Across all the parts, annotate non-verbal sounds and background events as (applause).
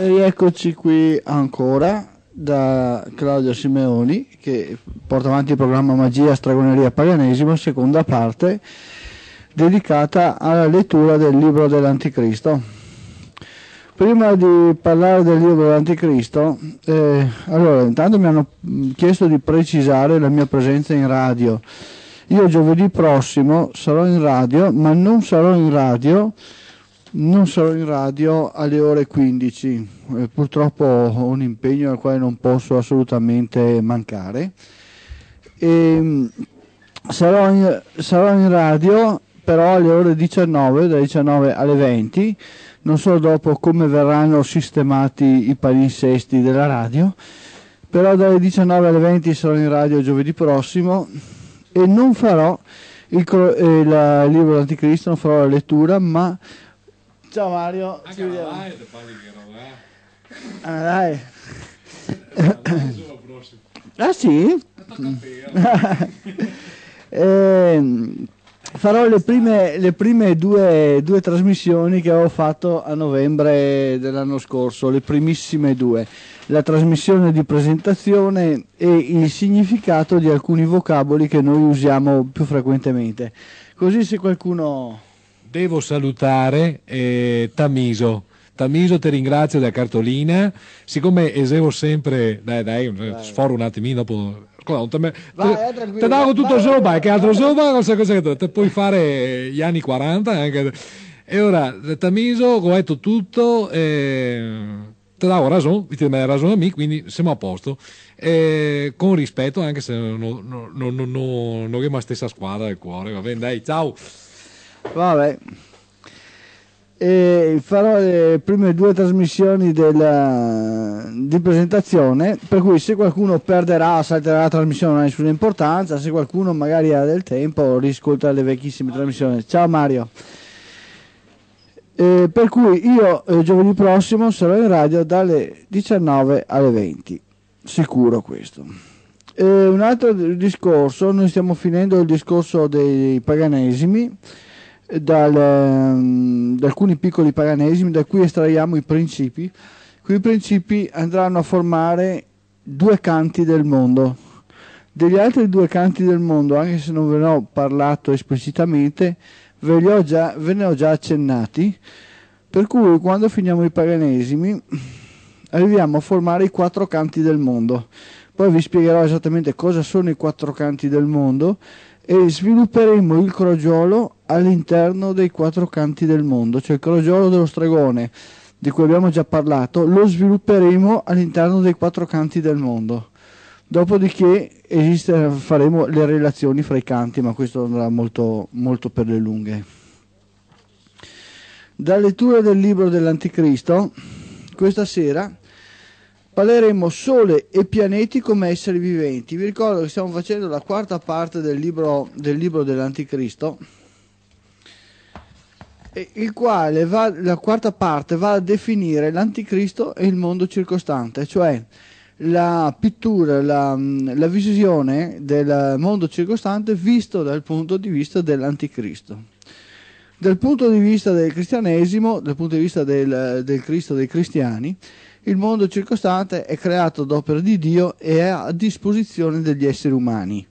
E eccoci qui ancora da Claudio Simeoni che porta avanti il programma Magia, Stragoneria, Paganesimo, seconda parte dedicata alla lettura del libro dell'Anticristo. Prima di parlare del libro dell'Anticristo, eh, allora intanto mi hanno chiesto di precisare la mia presenza in radio. Io giovedì prossimo sarò in radio, ma non sarò in radio non sarò in radio alle ore 15, eh, purtroppo ho un impegno al quale non posso assolutamente mancare. E, ehm, sarò, in, sarò in radio però alle ore 19, dalle 19 alle 20, non so dopo come verranno sistemati i palinsesti della radio, però dalle 19 alle 20 sarò in radio giovedì prossimo e non farò il, il, eh, il libro d'Anticristo, non farò la lettura, ma Ciao Mario. Anche ci vediamo. Live, eh. Ah, dai. (coughs) ah sì? (laughs) eh, farò le prime, le prime due, due, trasmissioni che avevo fatto a novembre dell'anno scorso, le primissime due, la trasmissione di presentazione e il significato di alcuni vocaboli che noi usiamo più frequentemente. Così se qualcuno devo salutare eh, Tamiso. Tamiso ti ringrazio della cartolina, siccome esevo sempre, dai dai, sforo un attimino dopo ti eh, davo tutto sopra e che altro sopra so cosa che te puoi fare gli anni 40 anche. e ora Tamiso ho detto tutto eh, e ti davo ragione ti davo ragione a me quindi siamo a posto e, eh, con rispetto anche se non no, la stessa squadra del cuore, no, no, no, no, Vabbè. E farò le prime due trasmissioni della, di presentazione, per cui se qualcuno perderà, salterà la trasmissione non ha nessuna importanza, se qualcuno magari ha del tempo riscolta le vecchissime trasmissioni. Ciao Mario. Eh, per cui io eh, giovedì prossimo sarò in radio dalle 19 alle 20, sicuro questo. Eh, un altro discorso, noi stiamo finendo il discorso dei paganesimi dal, ehm, da alcuni piccoli paganesimi da cui estraiamo i principi. Quei principi andranno a formare due canti del mondo. Degli altri due canti del mondo, anche se non ve ne ho parlato esplicitamente, ve, ho già, ve ne ho già accennati, per cui quando finiamo i paganesimi arriviamo a formare i quattro canti del mondo. Poi vi spiegherò esattamente cosa sono i quattro canti del mondo e svilupperemo il crogiolo all'interno dei quattro canti del mondo, cioè il crogiolo dello stregone di cui abbiamo già parlato, lo svilupperemo all'interno dei quattro canti del mondo. Dopodiché esiste, faremo le relazioni fra i canti, ma questo andrà molto, molto per le lunghe. Da lettura del libro dell'Anticristo, questa sera parleremo sole e pianeti come esseri viventi. Vi ricordo che stiamo facendo la quarta parte del libro, del libro dell'Anticristo il quale va, la quarta parte va a definire l'anticristo e il mondo circostante, cioè la pittura, la, la visione del mondo circostante visto dal punto di vista dell'anticristo. Dal punto di vista del cristianesimo, dal punto di vista del, del Cristo dei cristiani, il mondo circostante è creato ad opera di Dio e è a disposizione degli esseri umani,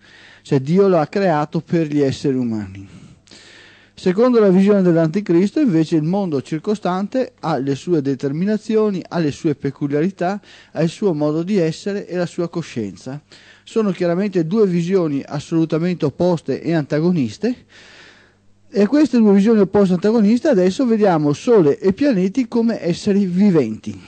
cioè Dio lo ha creato per gli esseri umani. Secondo la visione dell'Anticristo, invece, il mondo circostante ha le sue determinazioni, ha le sue peculiarità, ha il suo modo di essere e la sua coscienza. Sono chiaramente due visioni assolutamente opposte e antagoniste. E queste due visioni opposte e antagoniste adesso vediamo Sole e pianeti come esseri viventi.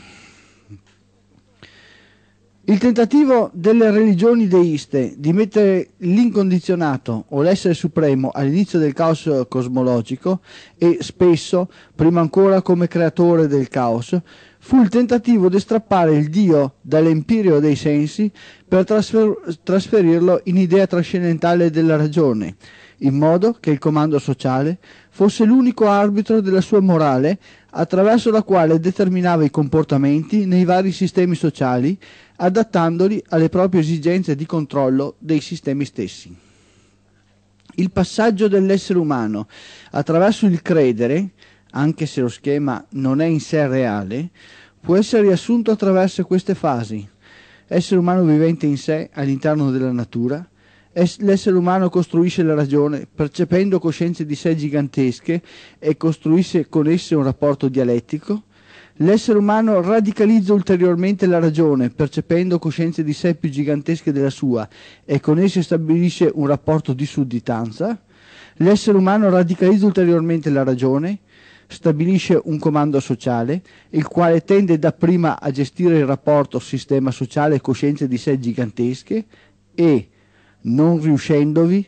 Il tentativo delle religioni deiste di mettere l'incondizionato o l'essere supremo all'inizio del caos cosmologico e spesso, prima ancora come creatore del caos, fu il tentativo di strappare il Dio dall'empirio dei sensi per trasfer- trasferirlo in idea trascendentale della ragione, in modo che il comando sociale fosse l'unico arbitro della sua morale attraverso la quale determinava i comportamenti nei vari sistemi sociali, adattandoli alle proprie esigenze di controllo dei sistemi stessi. Il passaggio dell'essere umano attraverso il credere, anche se lo schema non è in sé reale, può essere riassunto attraverso queste fasi. Essere umano vivente in sé all'interno della natura, l'essere umano costruisce la ragione, percependo coscienze di sé gigantesche e costruisce con esse un rapporto dialettico, l'essere umano radicalizza ulteriormente la ragione, percependo coscienze di sé più gigantesche della sua e con esse stabilisce un rapporto di sudditanza, l'essere umano radicalizza ulteriormente la ragione, stabilisce un comando sociale, il quale tende dapprima a gestire il rapporto sistema sociale coscienze di sé gigantesche e non riuscendovi,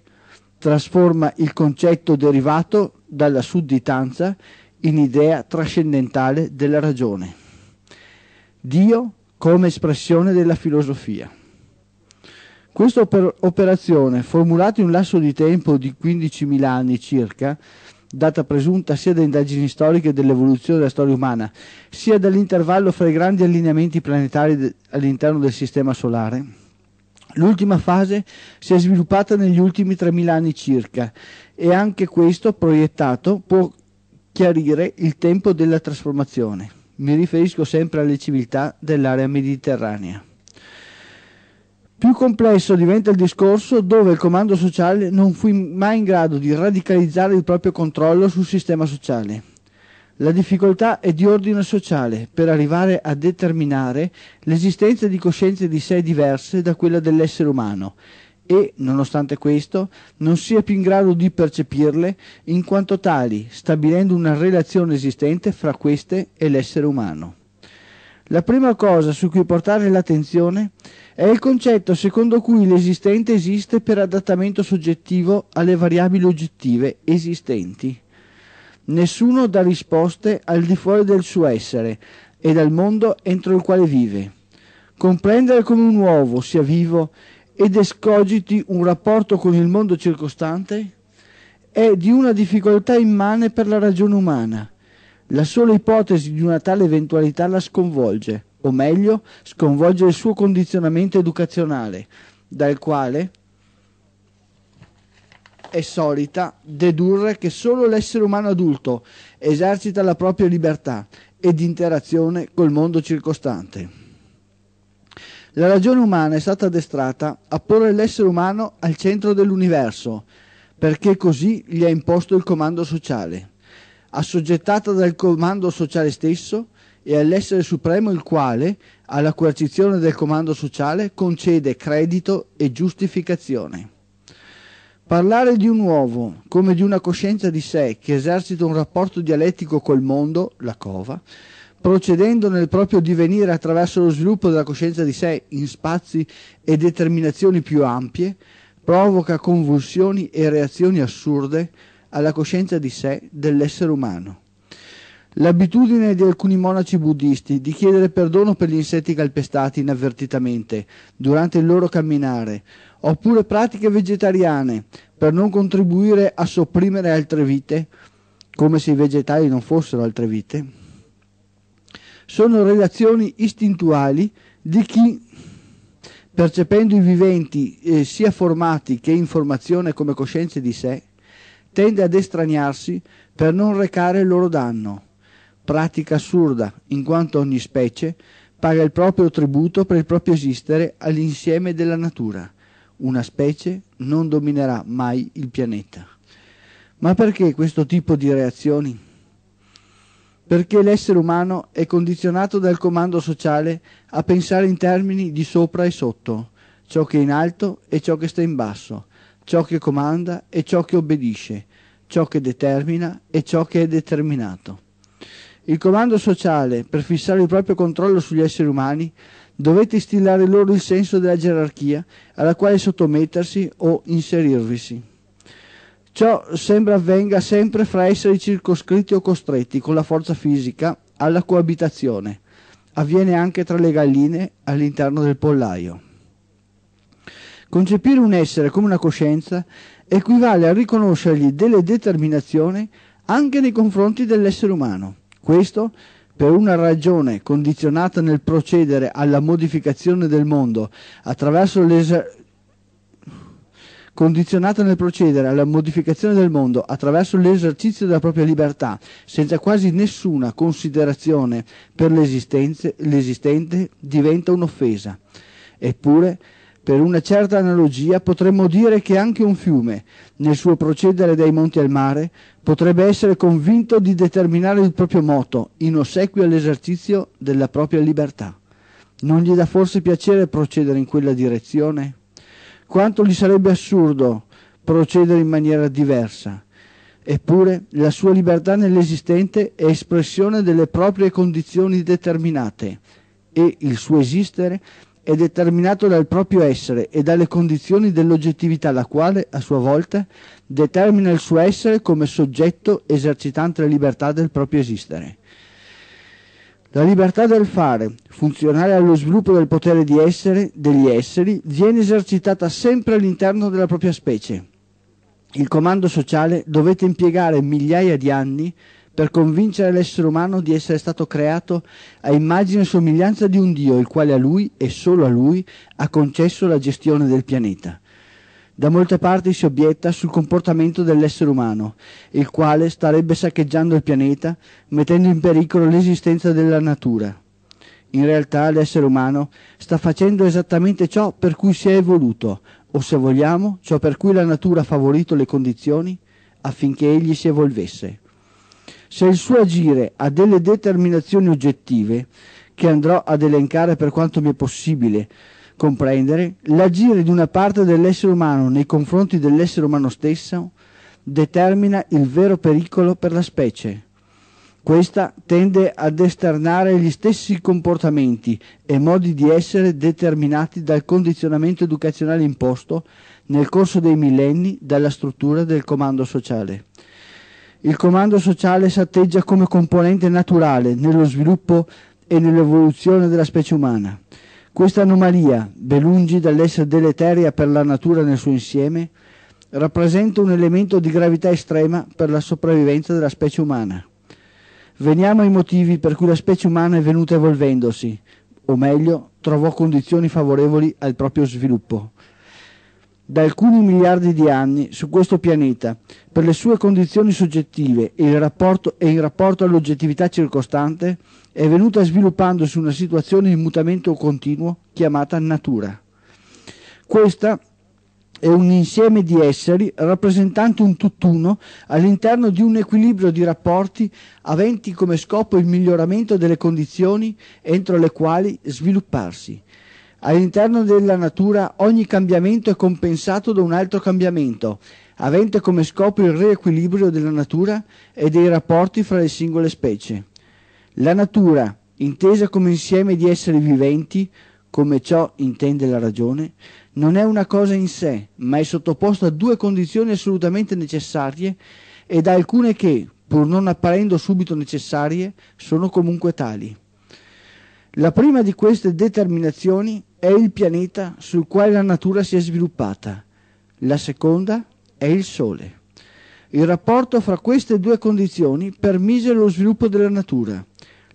trasforma il concetto derivato dalla sudditanza in idea trascendentale della ragione. Dio come espressione della filosofia. Questa operazione, formulata in un lasso di tempo di 15.000 anni circa, data presunta sia da indagini storiche dell'evoluzione della storia umana, sia dall'intervallo fra i grandi allineamenti planetari all'interno del Sistema solare, L'ultima fase si è sviluppata negli ultimi 3.000 anni circa e anche questo proiettato può chiarire il tempo della trasformazione. Mi riferisco sempre alle civiltà dell'area mediterranea. Più complesso diventa il discorso dove il comando sociale non fu mai in grado di radicalizzare il proprio controllo sul sistema sociale la difficoltà è di ordine sociale per arrivare a determinare l'esistenza di coscienze di sé diverse da quella dell'essere umano e, nonostante questo, non sia più in grado di percepirle in quanto tali, stabilendo una relazione esistente fra queste e l'essere umano. La prima cosa su cui portare l'attenzione è il concetto secondo cui l'esistente esiste per adattamento soggettivo alle variabili oggettive esistenti. Nessuno dà risposte al di fuori del suo essere e dal mondo entro il quale vive. Comprendere come un uovo sia vivo ed escogiti un rapporto con il mondo circostante è di una difficoltà immane per la ragione umana. La sola ipotesi di una tale eventualità la sconvolge, o meglio, sconvolge il suo condizionamento educazionale, dal quale è solita dedurre che solo l'essere umano adulto esercita la propria libertà ed interazione col mondo circostante. La ragione umana è stata addestrata a porre l'essere umano al centro dell'universo, perché così gli ha imposto il comando sociale, assoggettata dal comando sociale stesso e all'essere supremo il quale, alla coercizione del comando sociale, concede credito e giustificazione. Parlare di un uovo come di una coscienza di sé che esercita un rapporto dialettico col mondo, la cova, procedendo nel proprio divenire attraverso lo sviluppo della coscienza di sé in spazi e determinazioni più ampie, provoca convulsioni e reazioni assurde alla coscienza di sé dell'essere umano. L'abitudine di alcuni monaci buddisti di chiedere perdono per gli insetti calpestati inavvertitamente durante il loro camminare, oppure pratiche vegetariane per non contribuire a sopprimere altre vite, come se i vegetali non fossero altre vite, sono relazioni istintuali di chi, percependo i viventi eh, sia formati che in formazione come coscienze di sé, tende ad estraniarsi per non recare il loro danno pratica assurda, in quanto ogni specie paga il proprio tributo per il proprio esistere all'insieme della natura. Una specie non dominerà mai il pianeta. Ma perché questo tipo di reazioni? Perché l'essere umano è condizionato dal comando sociale a pensare in termini di sopra e sotto, ciò che è in alto e ciò che sta in basso, ciò che comanda e ciò che obbedisce, ciò che determina e ciò che è determinato. Il comando sociale, per fissare il proprio controllo sugli esseri umani, dovette instillare loro il senso della gerarchia alla quale sottomettersi o inserirvisi. Ciò sembra avvenga sempre fra esseri circoscritti o costretti con la forza fisica alla coabitazione. Avviene anche tra le galline all'interno del pollaio. Concepire un essere come una coscienza equivale a riconoscergli delle determinazioni anche nei confronti dell'essere umano. Questo per una ragione condizionata nel procedere alla modificazione del mondo attraverso l'esercizio condizionata nel procedere alla modificazione del mondo attraverso l'esercizio della propria libertà, senza quasi nessuna considerazione per l'esistente, diventa un'offesa. Eppure, per una certa analogia, potremmo dire che anche un fiume, nel suo procedere dai monti al mare, potrebbe essere convinto di determinare il proprio moto in ossequio all'esercizio della propria libertà. Non gli dà forse piacere procedere in quella direzione? Quanto gli sarebbe assurdo procedere in maniera diversa? Eppure la sua libertà nell'esistente è espressione delle proprie condizioni determinate e il suo esistere è è determinato dal proprio essere e dalle condizioni dell'oggettività la quale, a sua volta, determina il suo essere come soggetto esercitante la libertà del proprio esistere. La libertà del fare, funzionale allo sviluppo del potere di essere degli esseri, viene esercitata sempre all'interno della propria specie. Il comando sociale dovete impiegare migliaia di anni per convincere l'essere umano di essere stato creato a immagine e somiglianza di un Dio, il quale a lui, e solo a lui, ha concesso la gestione del pianeta. Da molte parti si obietta sul comportamento dell'essere umano, il quale starebbe saccheggiando il pianeta, mettendo in pericolo l'esistenza della natura. In realtà l'essere umano sta facendo esattamente ciò per cui si è evoluto, o se vogliamo, ciò per cui la natura ha favorito le condizioni affinché egli si evolvesse se il suo agire ha delle determinazioni oggettive, che andrò ad elencare per quanto mi è possibile comprendere, l'agire di una parte dell'essere umano nei confronti dell'essere umano stesso determina il vero pericolo per la specie. Questa tende ad esternare gli stessi comportamenti e modi di essere determinati dal condizionamento educazionale imposto nel corso dei millenni dalla struttura del comando sociale. Il comando sociale si atteggia come componente naturale nello sviluppo e nell'evoluzione della specie umana. Questa anomalia, ben lungi dall'essere deleteria per la natura nel suo insieme, rappresenta un elemento di gravità estrema per la sopravvivenza della specie umana. Veniamo ai motivi per cui la specie umana è venuta evolvendosi, o meglio, trovò condizioni favorevoli al proprio sviluppo da alcuni miliardi di anni su questo pianeta per le sue condizioni soggettive e, rapporto, e in rapporto all'oggettività circostante è venuta sviluppandosi una situazione in mutamento continuo chiamata natura. Questa è un insieme di esseri rappresentanti un tutt'uno all'interno di un equilibrio di rapporti aventi come scopo il miglioramento delle condizioni entro le quali svilupparsi All'interno della natura ogni cambiamento è compensato da un altro cambiamento, avente come scopo il riequilibrio della natura e dei rapporti fra le singole specie. La natura, intesa come insieme di esseri viventi, come ciò intende la ragione, non è una cosa in sé, ma è sottoposta a due condizioni assolutamente necessarie ed a alcune che, pur non apparendo subito necessarie, sono comunque tali. La prima di queste determinazioni è il pianeta sul quale la natura si è sviluppata, la seconda è il Sole. Il rapporto fra queste due condizioni permise lo sviluppo della natura.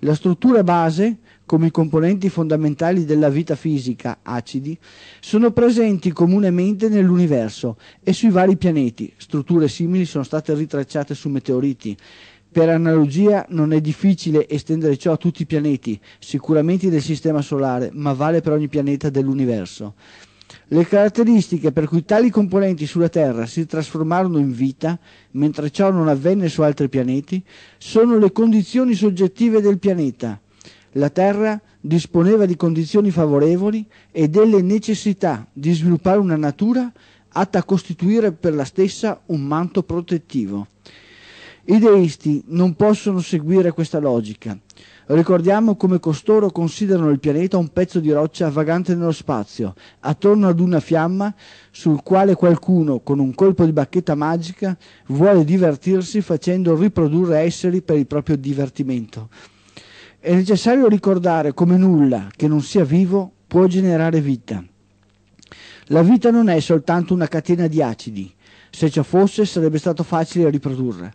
La struttura base, come i componenti fondamentali della vita fisica, acidi, sono presenti comunemente nell'universo e sui vari pianeti. Strutture simili sono state ritracciate su meteoriti per analogia non è difficile estendere ciò a tutti i pianeti, sicuramente del Sistema Solare, ma vale per ogni pianeta dell'universo. Le caratteristiche per cui tali componenti sulla Terra si trasformarono in vita, mentre ciò non avvenne su altri pianeti, sono le condizioni soggettive del pianeta. La Terra disponeva di condizioni favorevoli e delle necessità di sviluppare una natura atta a costituire per la stessa un manto protettivo. I deisti non possono seguire questa logica. Ricordiamo come costoro considerano il pianeta un pezzo di roccia vagante nello spazio, attorno ad una fiamma sul quale qualcuno, con un colpo di bacchetta magica, vuole divertirsi facendo riprodurre esseri per il proprio divertimento. È necessario ricordare come nulla che non sia vivo può generare vita. La vita non è soltanto una catena di acidi, se ciò fosse sarebbe stato facile riprodurre.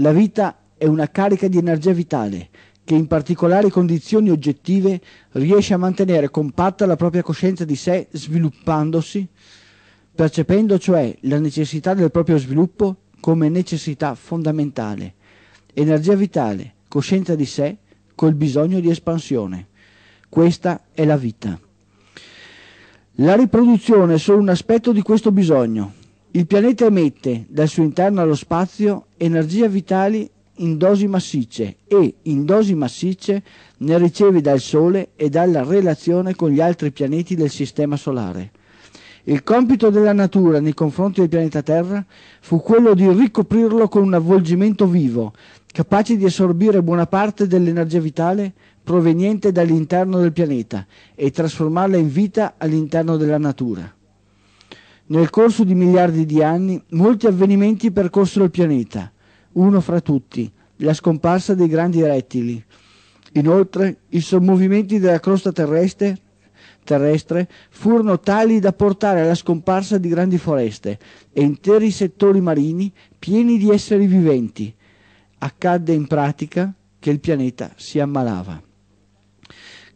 La vita è una carica di energia vitale che in particolari condizioni oggettive riesce a mantenere compatta la propria coscienza di sé sviluppandosi, percependo cioè la necessità del proprio sviluppo come necessità fondamentale, energia vitale, coscienza di sé col bisogno di espansione. Questa è la vita. La riproduzione è solo un aspetto di questo bisogno, il pianeta emette dal suo interno allo spazio energia vitali in dosi massicce e, in dosi massicce, ne riceve dal Sole e dalla relazione con gli altri pianeti del Sistema Solare. Il compito della natura nei confronti del pianeta Terra fu quello di ricoprirlo con un avvolgimento vivo, capace di assorbire buona parte dell'energia vitale proveniente dall'interno del pianeta e trasformarla in vita all'interno della natura. Nel corso di miliardi di anni molti avvenimenti percorsero il pianeta, uno fra tutti, la scomparsa dei grandi rettili. Inoltre, i sommovimenti della crosta terrestre, terrestre furono tali da portare alla scomparsa di grandi foreste e interi settori marini pieni di esseri viventi. Accadde in pratica che il pianeta si ammalava.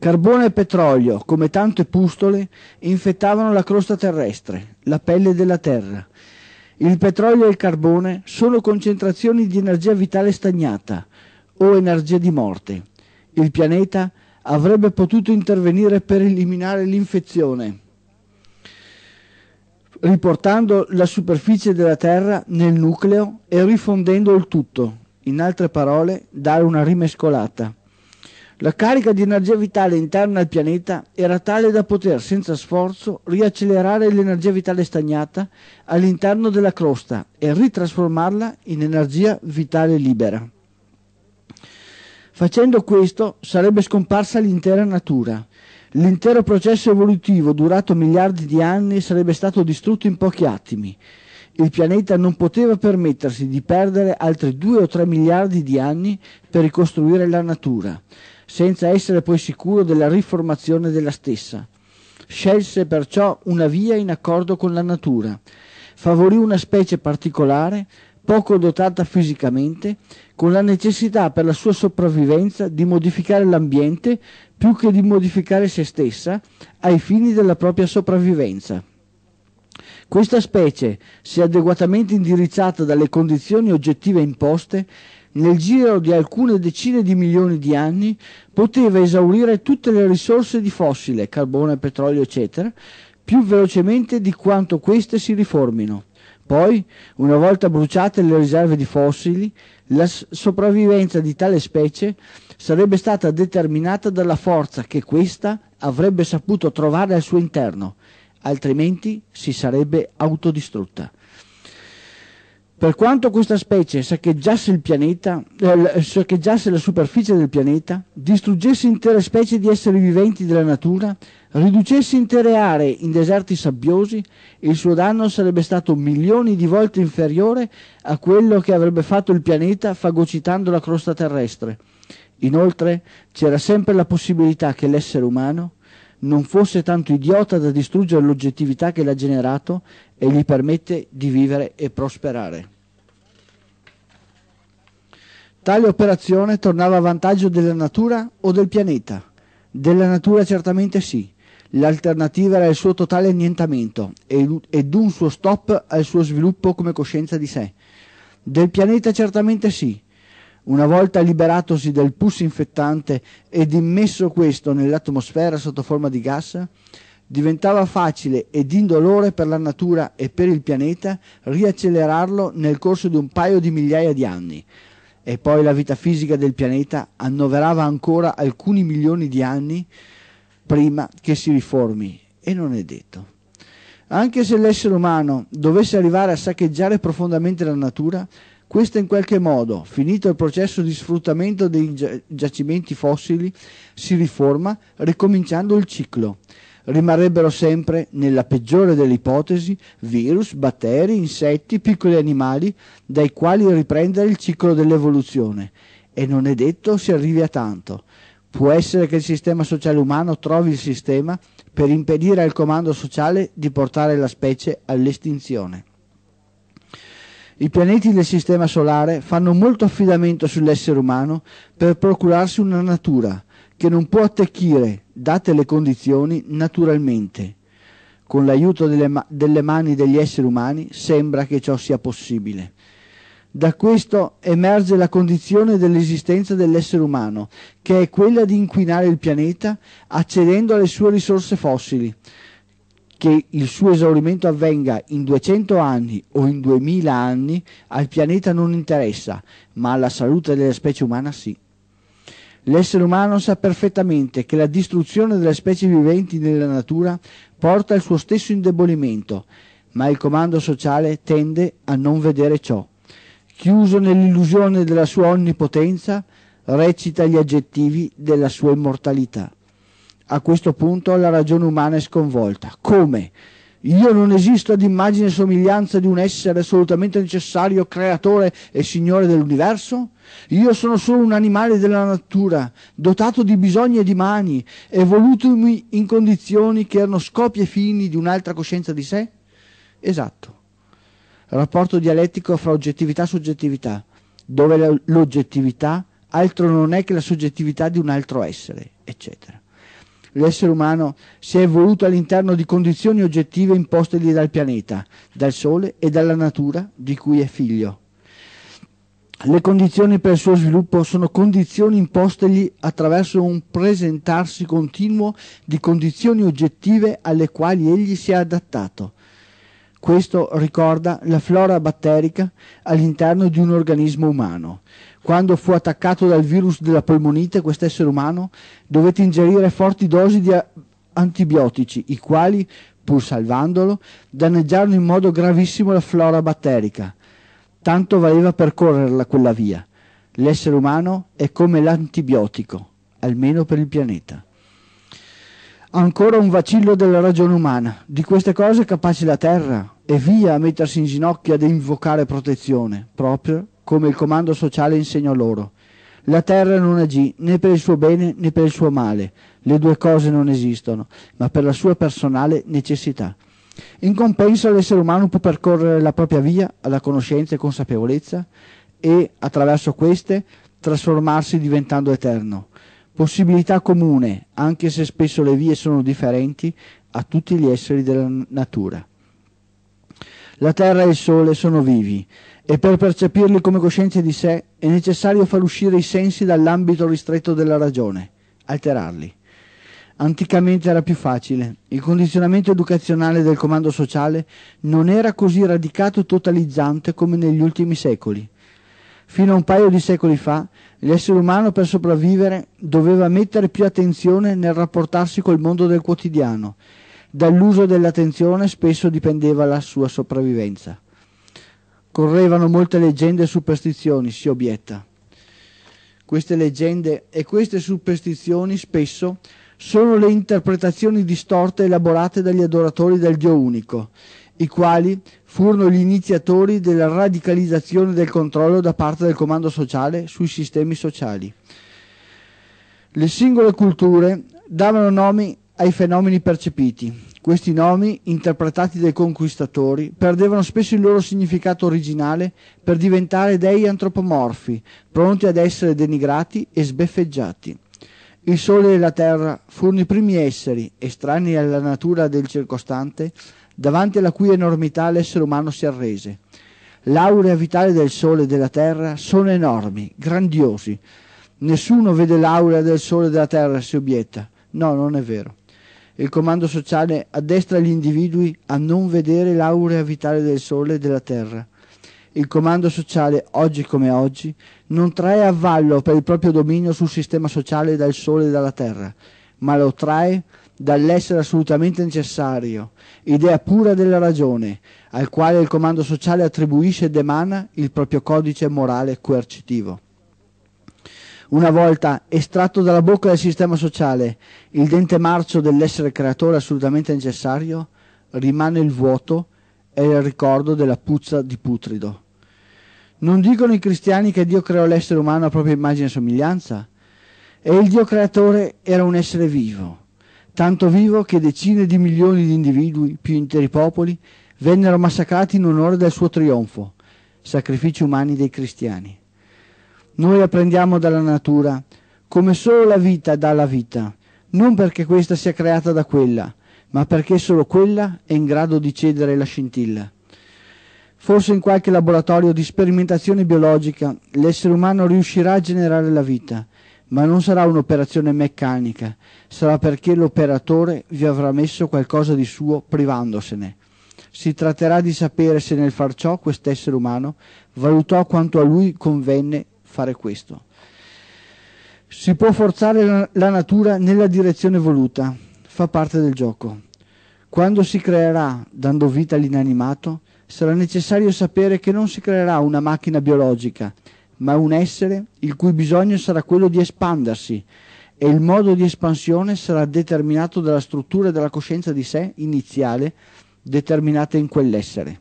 Carbone e petrolio, come tante pustole, infettavano la crosta terrestre, la pelle della terra. Il petrolio e il carbone sono concentrazioni di energia vitale stagnata o energia di morte. Il pianeta avrebbe potuto intervenire per eliminare l'infezione, riportando la superficie della Terra nel nucleo e rifondendo il tutto, in altre parole dare una rimescolata. La carica di energia vitale interna al pianeta era tale da poter senza sforzo riaccelerare l'energia vitale stagnata all'interno della crosta e ritrasformarla in energia vitale libera. Facendo questo sarebbe scomparsa l'intera natura. L'intero processo evolutivo durato miliardi di anni sarebbe stato distrutto in pochi attimi. Il pianeta non poteva permettersi di perdere altri due o tre miliardi di anni per ricostruire la natura senza essere poi sicuro della riformazione della stessa. Scelse perciò una via in accordo con la natura, favorì una specie particolare, poco dotata fisicamente, con la necessità per la sua sopravvivenza di modificare l'ambiente più che di modificare se stessa ai fini della propria sopravvivenza. Questa specie, se adeguatamente indirizzata dalle condizioni oggettive imposte, nel giro di alcune decine di milioni di anni, poteva esaurire tutte le risorse di fossile, carbone, petrolio, eccetera, più velocemente di quanto queste si riformino. Poi, una volta bruciate le riserve di fossili, la sopravvivenza di tale specie sarebbe stata determinata dalla forza che questa avrebbe saputo trovare al suo interno, altrimenti si sarebbe autodistrutta. Per quanto questa specie saccheggiasse, pianeta, eh, saccheggiasse la superficie del pianeta, distruggesse intere specie di esseri viventi della natura, riducesse intere aree in deserti sabbiosi, il suo danno sarebbe stato milioni di volte inferiore a quello che avrebbe fatto il pianeta fagocitando la crosta terrestre. Inoltre c'era sempre la possibilità che l'essere umano non fosse tanto idiota da distruggere l'oggettività che l'ha generato e gli permette di vivere e prosperare. Tale operazione tornava a vantaggio della natura o del pianeta? Della natura certamente sì. L'alternativa era il suo totale annientamento ed un suo stop al suo sviluppo come coscienza di sé. Del pianeta certamente sì. Una volta liberatosi del pus infettante ed immesso questo nell'atmosfera sotto forma di gas, diventava facile ed indolore per la natura e per il pianeta riaccelerarlo nel corso di un paio di migliaia di anni, e poi la vita fisica del pianeta annoverava ancora alcuni milioni di anni prima che si riformi, e non è detto. Anche se l'essere umano dovesse arrivare a saccheggiare profondamente la natura, questo in qualche modo, finito il processo di sfruttamento dei giacimenti fossili, si riforma ricominciando il ciclo rimarrebbero sempre, nella peggiore delle ipotesi, virus, batteri, insetti, piccoli animali dai quali riprendere il ciclo dell'evoluzione. E non è detto si arrivi a tanto. Può essere che il sistema sociale umano trovi il sistema per impedire al comando sociale di portare la specie all'estinzione. I pianeti del sistema solare fanno molto affidamento sull'essere umano per procurarsi una natura, che non può attecchire, date le condizioni, naturalmente. Con l'aiuto delle, ma- delle mani degli esseri umani sembra che ciò sia possibile. Da questo emerge la condizione dell'esistenza dell'essere umano, che è quella di inquinare il pianeta accedendo alle sue risorse fossili. Che il suo esaurimento avvenga in 200 anni o in 2000 anni al pianeta non interessa, ma alla salute della specie umana sì. L'essere umano sa perfettamente che la distruzione delle specie viventi nella natura porta al suo stesso indebolimento, ma il comando sociale tende a non vedere ciò. Chiuso nell'illusione della sua onnipotenza, recita gli aggettivi della sua immortalità. A questo punto la ragione umana è sconvolta. Come? Io non esisto ad immagine e somiglianza di un essere assolutamente necessario creatore e signore dell'universo? Io sono solo un animale della natura, dotato di bisogni e di mani, evolutomi in condizioni che erano scopi e fini di un'altra coscienza di sé? Esatto. Rapporto dialettico fra oggettività e soggettività, dove l'oggettività altro non è che la soggettività di un altro essere, eccetera l'essere umano si è evoluto all'interno di condizioni oggettive impostegli dal pianeta, dal Sole e dalla natura di cui è figlio. Le condizioni per il suo sviluppo sono condizioni impostegli attraverso un presentarsi continuo di condizioni oggettive alle quali egli si è adattato, questo ricorda la flora batterica all'interno di un organismo umano. Quando fu attaccato dal virus della polmonite quest'essere umano dovette ingerire forti dosi di antibiotici, i quali, pur salvandolo, danneggiarono in modo gravissimo la flora batterica. Tanto valeva percorrerla quella via. L'essere umano è come l'antibiotico, almeno per il pianeta. Ancora un vacillo della ragione umana, di queste cose è capace la terra, e via a mettersi in ginocchio ad invocare protezione, proprio come il comando sociale insegna loro. La terra non agì né per il suo bene né per il suo male, le due cose non esistono, ma per la sua personale necessità. In compenso l'essere umano può percorrere la propria via alla conoscenza e consapevolezza e, attraverso queste, trasformarsi diventando eterno possibilità comune, anche se spesso le vie sono differenti, a tutti gli esseri della natura. La terra e il sole sono vivi e per percepirli come coscienze di sé è necessario far uscire i sensi dall'ambito ristretto della ragione, alterarli. Anticamente era più facile, il condizionamento educazionale del comando sociale non era così radicato e totalizzante come negli ultimi secoli. Fino a un paio di secoli fa, l'essere umano per sopravvivere doveva mettere più attenzione nel rapportarsi col mondo del quotidiano. Dall'uso dell'attenzione spesso dipendeva la sua sopravvivenza. Correvano molte leggende e superstizioni, si obietta. Queste leggende e queste superstizioni spesso sono le interpretazioni distorte elaborate dagli adoratori del Dio unico i quali furono gli iniziatori della radicalizzazione del controllo da parte del comando sociale sui sistemi sociali. Le singole culture davano nomi ai fenomeni percepiti. Questi nomi, interpretati dai conquistatori, perdevano spesso il loro significato originale per diventare dei antropomorfi, pronti ad essere denigrati e sbeffeggiati. Il sole e la terra furono i primi esseri, estranei alla natura del circostante, davanti alla cui enormità l'essere umano si arrese. L'aurea vitale del Sole e della Terra sono enormi, grandiosi. Nessuno vede l'aurea del Sole e della Terra, si obietta. No, non è vero. Il comando sociale addestra gli individui a non vedere l'aurea vitale del Sole e della Terra. Il comando sociale, oggi come oggi, non trae avvallo per il proprio dominio sul sistema sociale dal Sole e dalla Terra, ma lo trae dall'essere assolutamente necessario, idea pura della ragione, al quale il comando sociale attribuisce ed emana il proprio codice morale coercitivo. Una volta estratto dalla bocca del sistema sociale il dente marcio dell'essere creatore assolutamente necessario, rimane il vuoto e il ricordo della puzza di putrido. Non dicono i cristiani che Dio creò l'essere umano a propria immagine e somiglianza? E il Dio creatore era un essere vivo tanto vivo che decine di milioni di individui, più interi popoli, vennero massacrati in onore del suo trionfo, sacrifici umani dei cristiani. Noi apprendiamo dalla natura come solo la vita dà la vita, non perché questa sia creata da quella, ma perché solo quella è in grado di cedere la scintilla. Forse in qualche laboratorio di sperimentazione biologica l'essere umano riuscirà a generare la vita, ma non sarà un'operazione meccanica, sarà perché l'operatore vi avrà messo qualcosa di suo privandosene. Si tratterà di sapere se nel far ciò quest'essere umano valutò quanto a lui convenne fare questo. Si può forzare la natura nella direzione voluta, fa parte del gioco. Quando si creerà, dando vita all'inanimato, sarà necessario sapere che non si creerà una macchina biologica, ma un essere il cui bisogno sarà quello di espandersi e il modo di espansione sarà determinato dalla struttura della coscienza di sé iniziale determinata in quell'essere.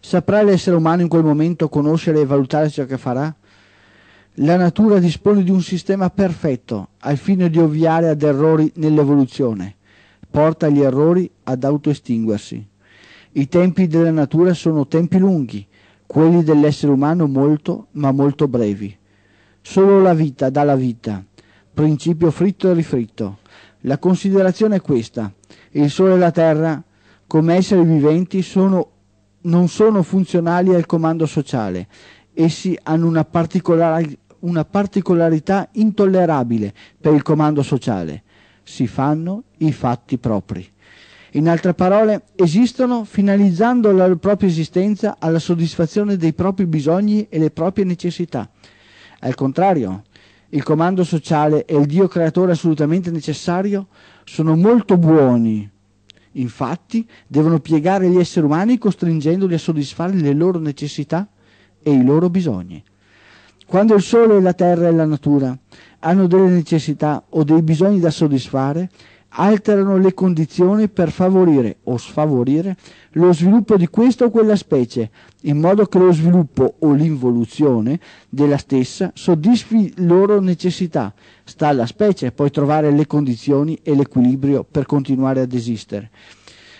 Saprà l'essere umano in quel momento conoscere e valutare ciò che farà? La natura dispone di un sistema perfetto al fine di ovviare ad errori nell'evoluzione. Porta gli errori ad autoestinguersi. I tempi della natura sono tempi lunghi, quelli dell'essere umano molto, ma molto brevi. Solo la vita dà la vita, principio fritto e rifritto. La considerazione è questa, il Sole e la Terra, come esseri viventi, sono, non sono funzionali al comando sociale, essi hanno una, particolari, una particolarità intollerabile per il comando sociale, si fanno i fatti propri. In altre parole, esistono finalizzando la propria esistenza alla soddisfazione dei propri bisogni e le proprie necessità. Al contrario, il comando sociale e il Dio creatore assolutamente necessario sono molto buoni. Infatti, devono piegare gli esseri umani costringendoli a soddisfare le loro necessità e i loro bisogni. Quando il sole, la terra e la natura hanno delle necessità o dei bisogni da soddisfare, alterano le condizioni per favorire o sfavorire lo sviluppo di questa o quella specie, in modo che lo sviluppo o l'involuzione della stessa soddisfi loro necessità. Sta alla specie poi trovare le condizioni e l'equilibrio per continuare ad esistere.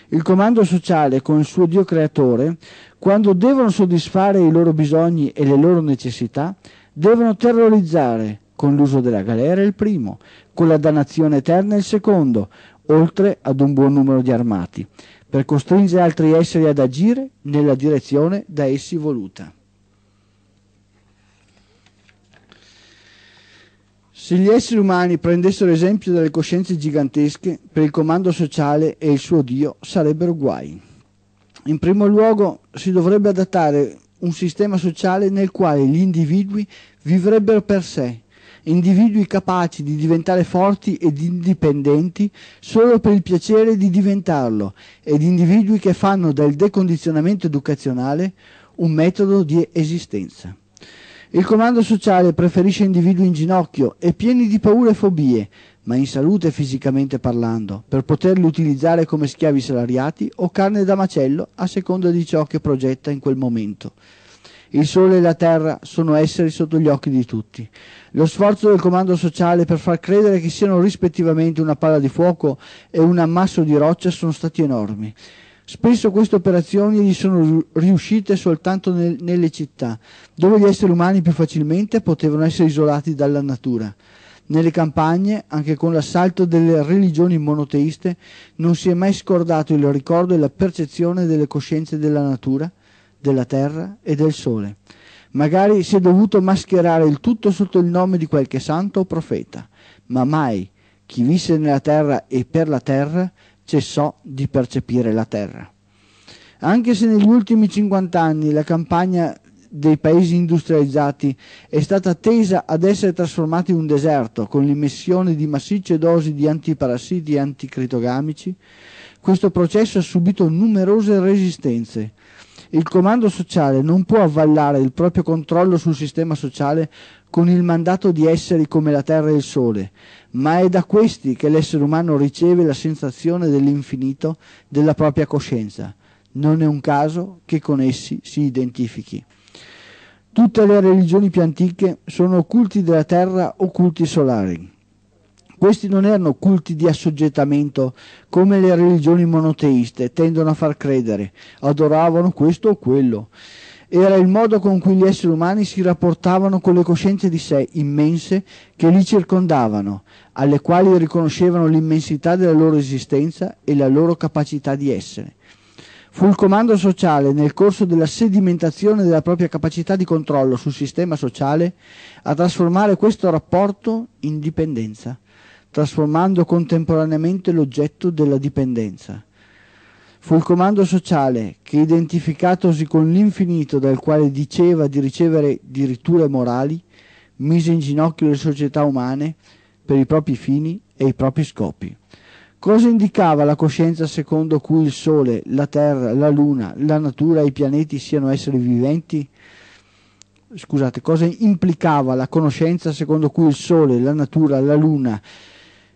Il comando sociale con il suo Dio creatore, quando devono soddisfare i loro bisogni e le loro necessità, devono terrorizzare, con l'uso della galera il primo, con la dannazione eterna il secondo, oltre ad un buon numero di armati, per costringere altri esseri ad agire nella direzione da essi voluta. Se gli esseri umani prendessero esempio dalle coscienze gigantesche, per il comando sociale e il suo Dio sarebbero guai. In primo luogo si dovrebbe adattare un sistema sociale nel quale gli individui vivrebbero per sé, individui capaci di diventare forti ed indipendenti solo per il piacere di diventarlo, ed individui che fanno del decondizionamento educazionale un metodo di esistenza. Il comando sociale preferisce individui in ginocchio e pieni di paure e fobie, ma in salute fisicamente parlando, per poterli utilizzare come schiavi salariati o carne da macello a seconda di ciò che progetta in quel momento. Il sole e la terra sono esseri sotto gli occhi di tutti. Lo sforzo del comando sociale per far credere che siano rispettivamente una palla di fuoco e un ammasso di roccia sono stati enormi. Spesso queste operazioni gli sono riuscite soltanto nel, nelle città, dove gli esseri umani più facilmente potevano essere isolati dalla natura. Nelle campagne, anche con l'assalto delle religioni monoteiste, non si è mai scordato il ricordo e la percezione delle coscienze della natura, della terra e del sole. Magari si è dovuto mascherare il tutto sotto il nome di qualche santo o profeta, ma mai chi visse nella terra e per la terra cessò di percepire la terra. Anche se negli ultimi 50 anni la campagna dei paesi industrializzati è stata tesa ad essere trasformata in un deserto con l'immissione di massicce dosi di antiparassiti e anticritogamici, questo processo ha subito numerose resistenze, il comando sociale non può avvallare il proprio controllo sul sistema sociale con il mandato di esseri come la terra e il sole, ma è da questi che l'essere umano riceve la sensazione dell'infinito della propria coscienza. Non è un caso che con essi si identifichi. Tutte le religioni più antiche sono culti della terra o culti solari. Questi non erano culti di assoggettamento come le religioni monoteiste tendono a far credere, adoravano questo o quello. Era il modo con cui gli esseri umani si rapportavano con le coscienze di sé immense che li circondavano, alle quali riconoscevano l'immensità della loro esistenza e la loro capacità di essere fu il comando sociale nel corso della sedimentazione della propria capacità di controllo sul sistema sociale a trasformare questo rapporto in dipendenza trasformando contemporaneamente l'oggetto della dipendenza. Fu il comando sociale che, identificatosi con l'infinito dal quale diceva di ricevere diritture morali, mise in ginocchio le società umane per i propri fini e i propri scopi. Cosa indicava la coscienza secondo cui il Sole, la Terra, la Luna, la natura e i pianeti siano esseri viventi? Scusate, cosa implicava la conoscenza secondo cui il Sole, la natura, la Luna,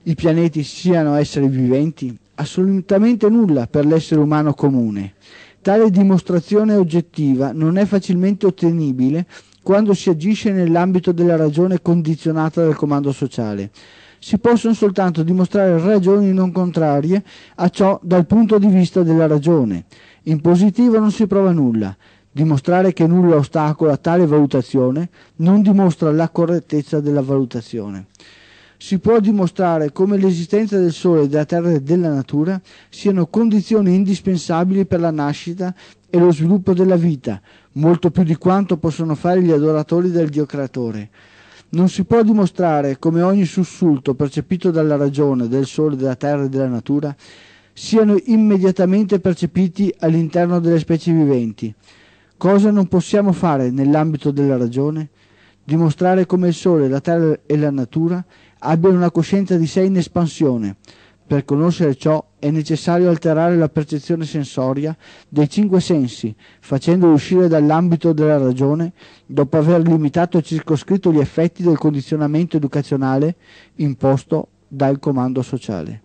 i pianeti siano esseri viventi? Assolutamente nulla per l'essere umano comune. Tale dimostrazione oggettiva non è facilmente ottenibile quando si agisce nell'ambito della ragione condizionata dal comando sociale. Si possono soltanto dimostrare ragioni non contrarie a ciò dal punto di vista della ragione. In positivo non si prova nulla. Dimostrare che nulla ostacola tale valutazione non dimostra la correttezza della valutazione si può dimostrare come l'esistenza del Sole della Terra e della natura siano condizioni indispensabili per la nascita e lo sviluppo della vita, molto più di quanto possono fare gli adoratori del Dio Creatore. Non si può dimostrare come ogni sussulto percepito dalla ragione del Sole, della Terra e della natura siano immediatamente percepiti all'interno delle specie viventi. Cosa non possiamo fare nell'ambito della ragione? Dimostrare come il Sole, la Terra e la natura abbiano una coscienza di sé in espansione. Per conoscere ciò è necessario alterare la percezione sensoria dei cinque sensi, facendoli uscire dall'ambito della ragione, dopo aver limitato e circoscritto gli effetti del condizionamento educazionale imposto dal comando sociale.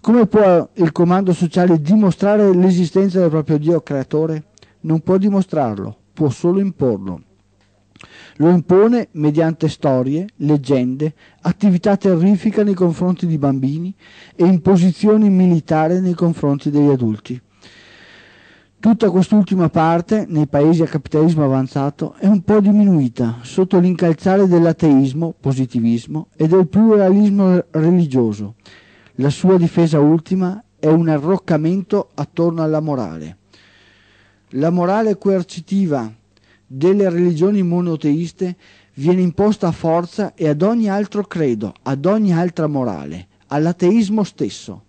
Come può il comando sociale dimostrare l'esistenza del proprio Dio creatore? Non può dimostrarlo, può solo imporlo. Lo impone mediante storie, leggende, attività terrifica nei confronti di bambini e imposizioni militari nei confronti degli adulti. Tutta quest'ultima parte, nei paesi a capitalismo avanzato, è un po' diminuita sotto l'incalzare dell'ateismo, positivismo e del pluralismo religioso. La sua difesa ultima è un arroccamento attorno alla morale. La morale coercitiva delle religioni monoteiste viene imposta a forza e ad ogni altro credo, ad ogni altra morale, all'ateismo stesso.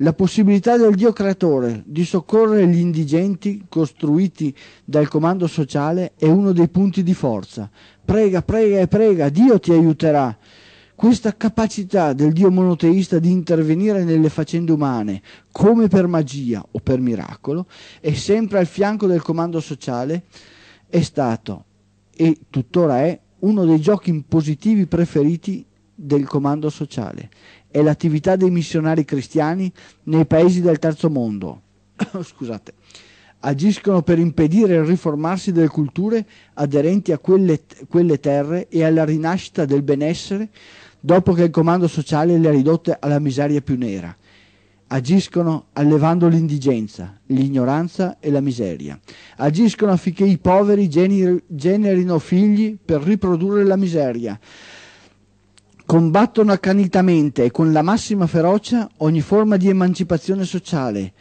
La possibilità del Dio creatore di soccorrere gli indigenti costruiti dal comando sociale è uno dei punti di forza. Prega, prega e prega, Dio ti aiuterà. Questa capacità del Dio monoteista di intervenire nelle faccende umane, come per magia o per miracolo, è sempre al fianco del comando sociale, è stato e tuttora è uno dei giochi impositivi preferiti del comando sociale. È l'attività dei missionari cristiani nei paesi del terzo mondo. (coughs) Scusate. Agiscono per impedire il riformarsi delle culture aderenti a quelle, quelle terre e alla rinascita del benessere dopo che il comando sociale le ha ridotte alla miseria più nera agiscono allevando l'indigenza, l'ignoranza e la miseria. Agiscono affinché i poveri generino figli per riprodurre la miseria. Combattono accanitamente e con la massima ferocia ogni forma di emancipazione sociale.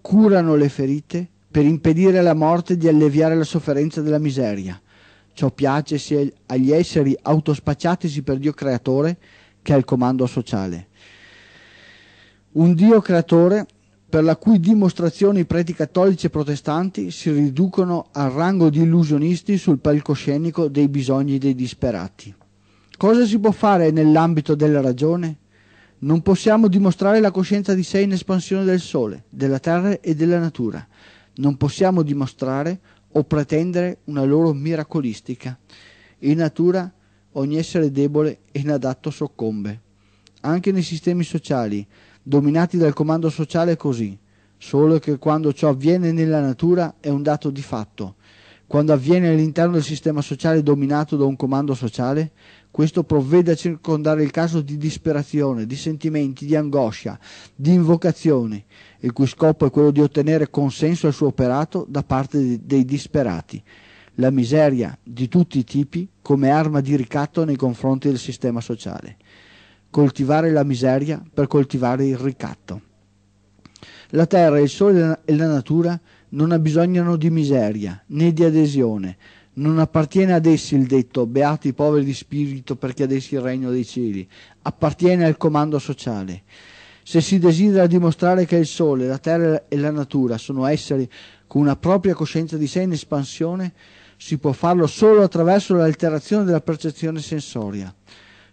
Curano le ferite per impedire alla morte di alleviare la sofferenza della miseria. Ciò piace sia agli esseri autospacciatisi per Dio creatore che al comando sociale un Dio creatore per la cui dimostrazione i preti cattolici e protestanti si riducono al rango di illusionisti sul palcoscenico dei bisogni dei disperati. Cosa si può fare nell'ambito della ragione? Non possiamo dimostrare la coscienza di sé in espansione del sole, della terra e della natura. Non possiamo dimostrare o pretendere una loro miracolistica. In natura ogni essere debole e inadatto soccombe. Anche nei sistemi sociali dominati dal comando sociale così, solo che quando ciò avviene nella natura è un dato di fatto. Quando avviene all'interno del sistema sociale dominato da un comando sociale, questo provvede a circondare il caso di disperazione, di sentimenti, di angoscia, di invocazioni, il cui scopo è quello di ottenere consenso al suo operato da parte dei disperati. La miseria di tutti i tipi come arma di ricatto nei confronti del sistema sociale coltivare la miseria per coltivare il ricatto. La terra, il sole e la natura non abbisognano di miseria né di adesione, non appartiene ad essi il detto beati i poveri di spirito perché ad essi il regno dei cieli, appartiene al comando sociale. Se si desidera dimostrare che il sole, la terra e la natura sono esseri con una propria coscienza di sé in espansione, si può farlo solo attraverso l'alterazione della percezione sensoria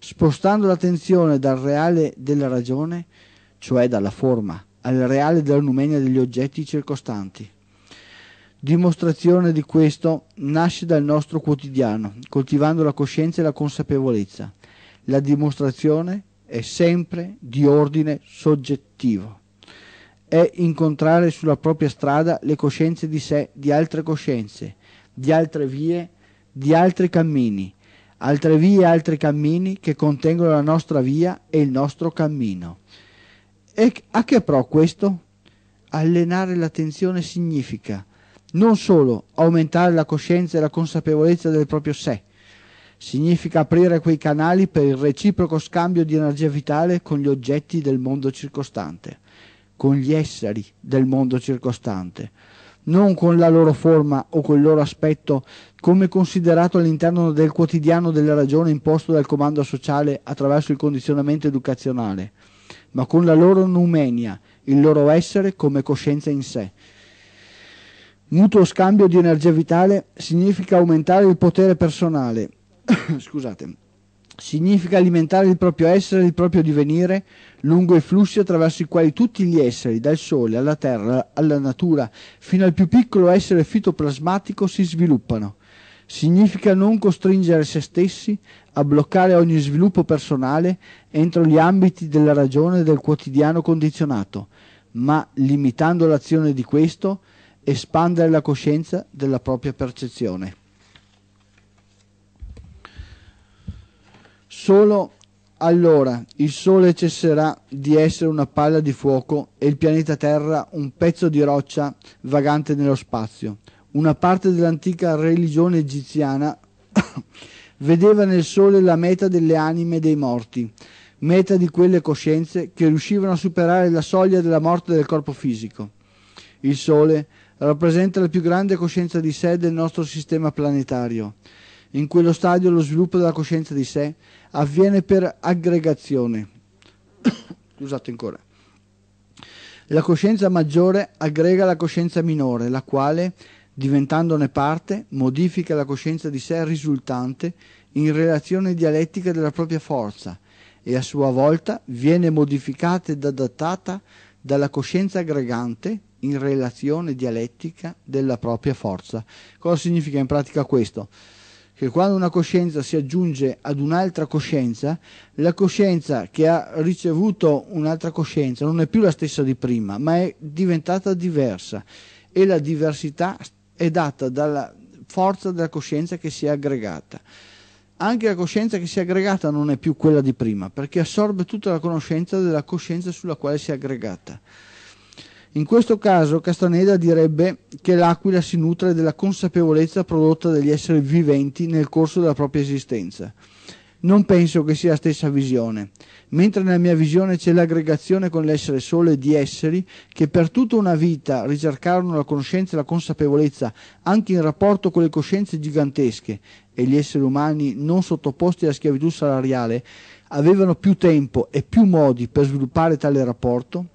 spostando l'attenzione dal reale della ragione, cioè dalla forma, al reale della numenia degli oggetti circostanti. Dimostrazione di questo nasce dal nostro quotidiano, coltivando la coscienza e la consapevolezza. La dimostrazione è sempre di ordine soggettivo. È incontrare sulla propria strada le coscienze di sé, di altre coscienze, di altre vie, di altri cammini, altre vie e altri cammini che contengono la nostra via e il nostro cammino. E a che pro questo? Allenare l'attenzione significa non solo aumentare la coscienza e la consapevolezza del proprio sé, significa aprire quei canali per il reciproco scambio di energia vitale con gli oggetti del mondo circostante, con gli esseri del mondo circostante, non con la loro forma o col loro aspetto, come considerato all'interno del quotidiano della ragione imposto dal comando sociale attraverso il condizionamento educazionale, ma con la loro numenia, il loro essere come coscienza in sé. Mutuo scambio di energia vitale significa aumentare il potere personale, (coughs) scusate, significa alimentare il proprio essere e il proprio divenire lungo i flussi attraverso i quali tutti gli esseri, dal Sole alla Terra, alla natura, fino al più piccolo essere fitoplasmatico, si sviluppano. Significa non costringere se stessi a bloccare ogni sviluppo personale entro gli ambiti della ragione e del quotidiano condizionato, ma, limitando l'azione di questo, espandere la coscienza della propria percezione. Solo allora il Sole cesserà di essere una palla di fuoco e il pianeta Terra un pezzo di roccia vagante nello spazio. Una parte dell'antica religione egiziana (coughs) vedeva nel Sole la meta delle anime dei morti, meta di quelle coscienze che riuscivano a superare la soglia della morte del corpo fisico. Il Sole rappresenta la più grande coscienza di sé del nostro sistema planetario. In quello stadio lo sviluppo della coscienza di sé avviene per aggregazione. (coughs) Scusate ancora. La coscienza maggiore aggrega la coscienza minore, la quale, diventandone parte, modifica la coscienza di sé risultante in relazione dialettica della propria forza e a sua volta viene modificata ed adattata dalla coscienza aggregante in relazione dialettica della propria forza. Cosa significa in pratica questo? che quando una coscienza si aggiunge ad un'altra coscienza, la coscienza che ha ricevuto un'altra coscienza non è più la stessa di prima, ma è diventata diversa e la diversità è data dalla forza della coscienza che si è aggregata. Anche la coscienza che si è aggregata non è più quella di prima, perché assorbe tutta la conoscenza della coscienza sulla quale si è aggregata. In questo caso Castaneda direbbe che l'aquila si nutre della consapevolezza prodotta dagli esseri viventi nel corso della propria esistenza. Non penso che sia la stessa visione, mentre nella mia visione c'è l'aggregazione con l'essere sole di esseri che per tutta una vita ricercarono la conoscenza e la consapevolezza anche in rapporto con le coscienze gigantesche e gli esseri umani non sottoposti alla schiavitù salariale avevano più tempo e più modi per sviluppare tale rapporto,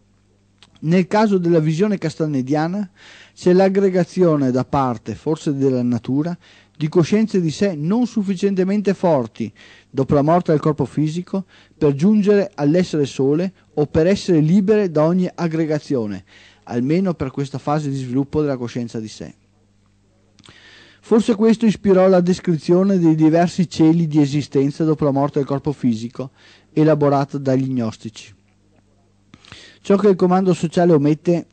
nel caso della visione castanediana c'è l'aggregazione da parte, forse della natura, di coscienze di sé non sufficientemente forti, dopo la morte del corpo fisico, per giungere all'essere sole o per essere libere da ogni aggregazione, almeno per questa fase di sviluppo della coscienza di sé. Forse questo ispirò la descrizione dei diversi cieli di esistenza dopo la morte del corpo fisico, elaborata dagli gnostici. Ciò che il comando sociale omette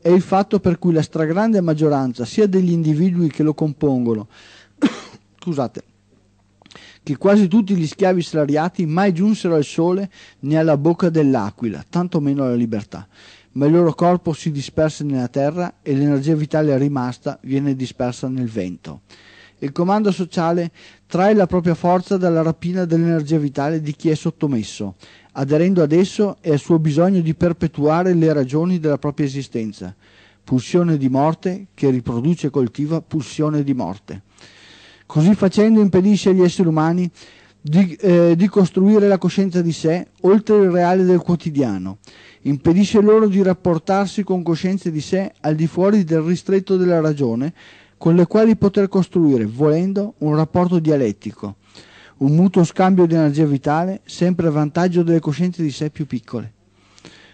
è il fatto per cui la stragrande maggioranza sia degli individui che lo compongono, (coughs) scusate, che quasi tutti gli schiavi salariati mai giunsero al sole né alla bocca dell'aquila, tanto meno alla libertà. Ma il loro corpo si disperse nella terra e l'energia vitale rimasta viene dispersa nel vento il comando sociale trae la propria forza dalla rapina dell'energia vitale di chi è sottomesso, aderendo ad esso e al suo bisogno di perpetuare le ragioni della propria esistenza, pulsione di morte che riproduce e coltiva pulsione di morte. Così facendo impedisce agli esseri umani di, eh, di, costruire la coscienza di sé oltre il reale del quotidiano, impedisce loro di rapportarsi con coscienze di sé al di fuori del ristretto della ragione, con le quali poter costruire, volendo, un rapporto dialettico, un mutuo scambio di energia vitale sempre a vantaggio delle coscienze di sé più piccole.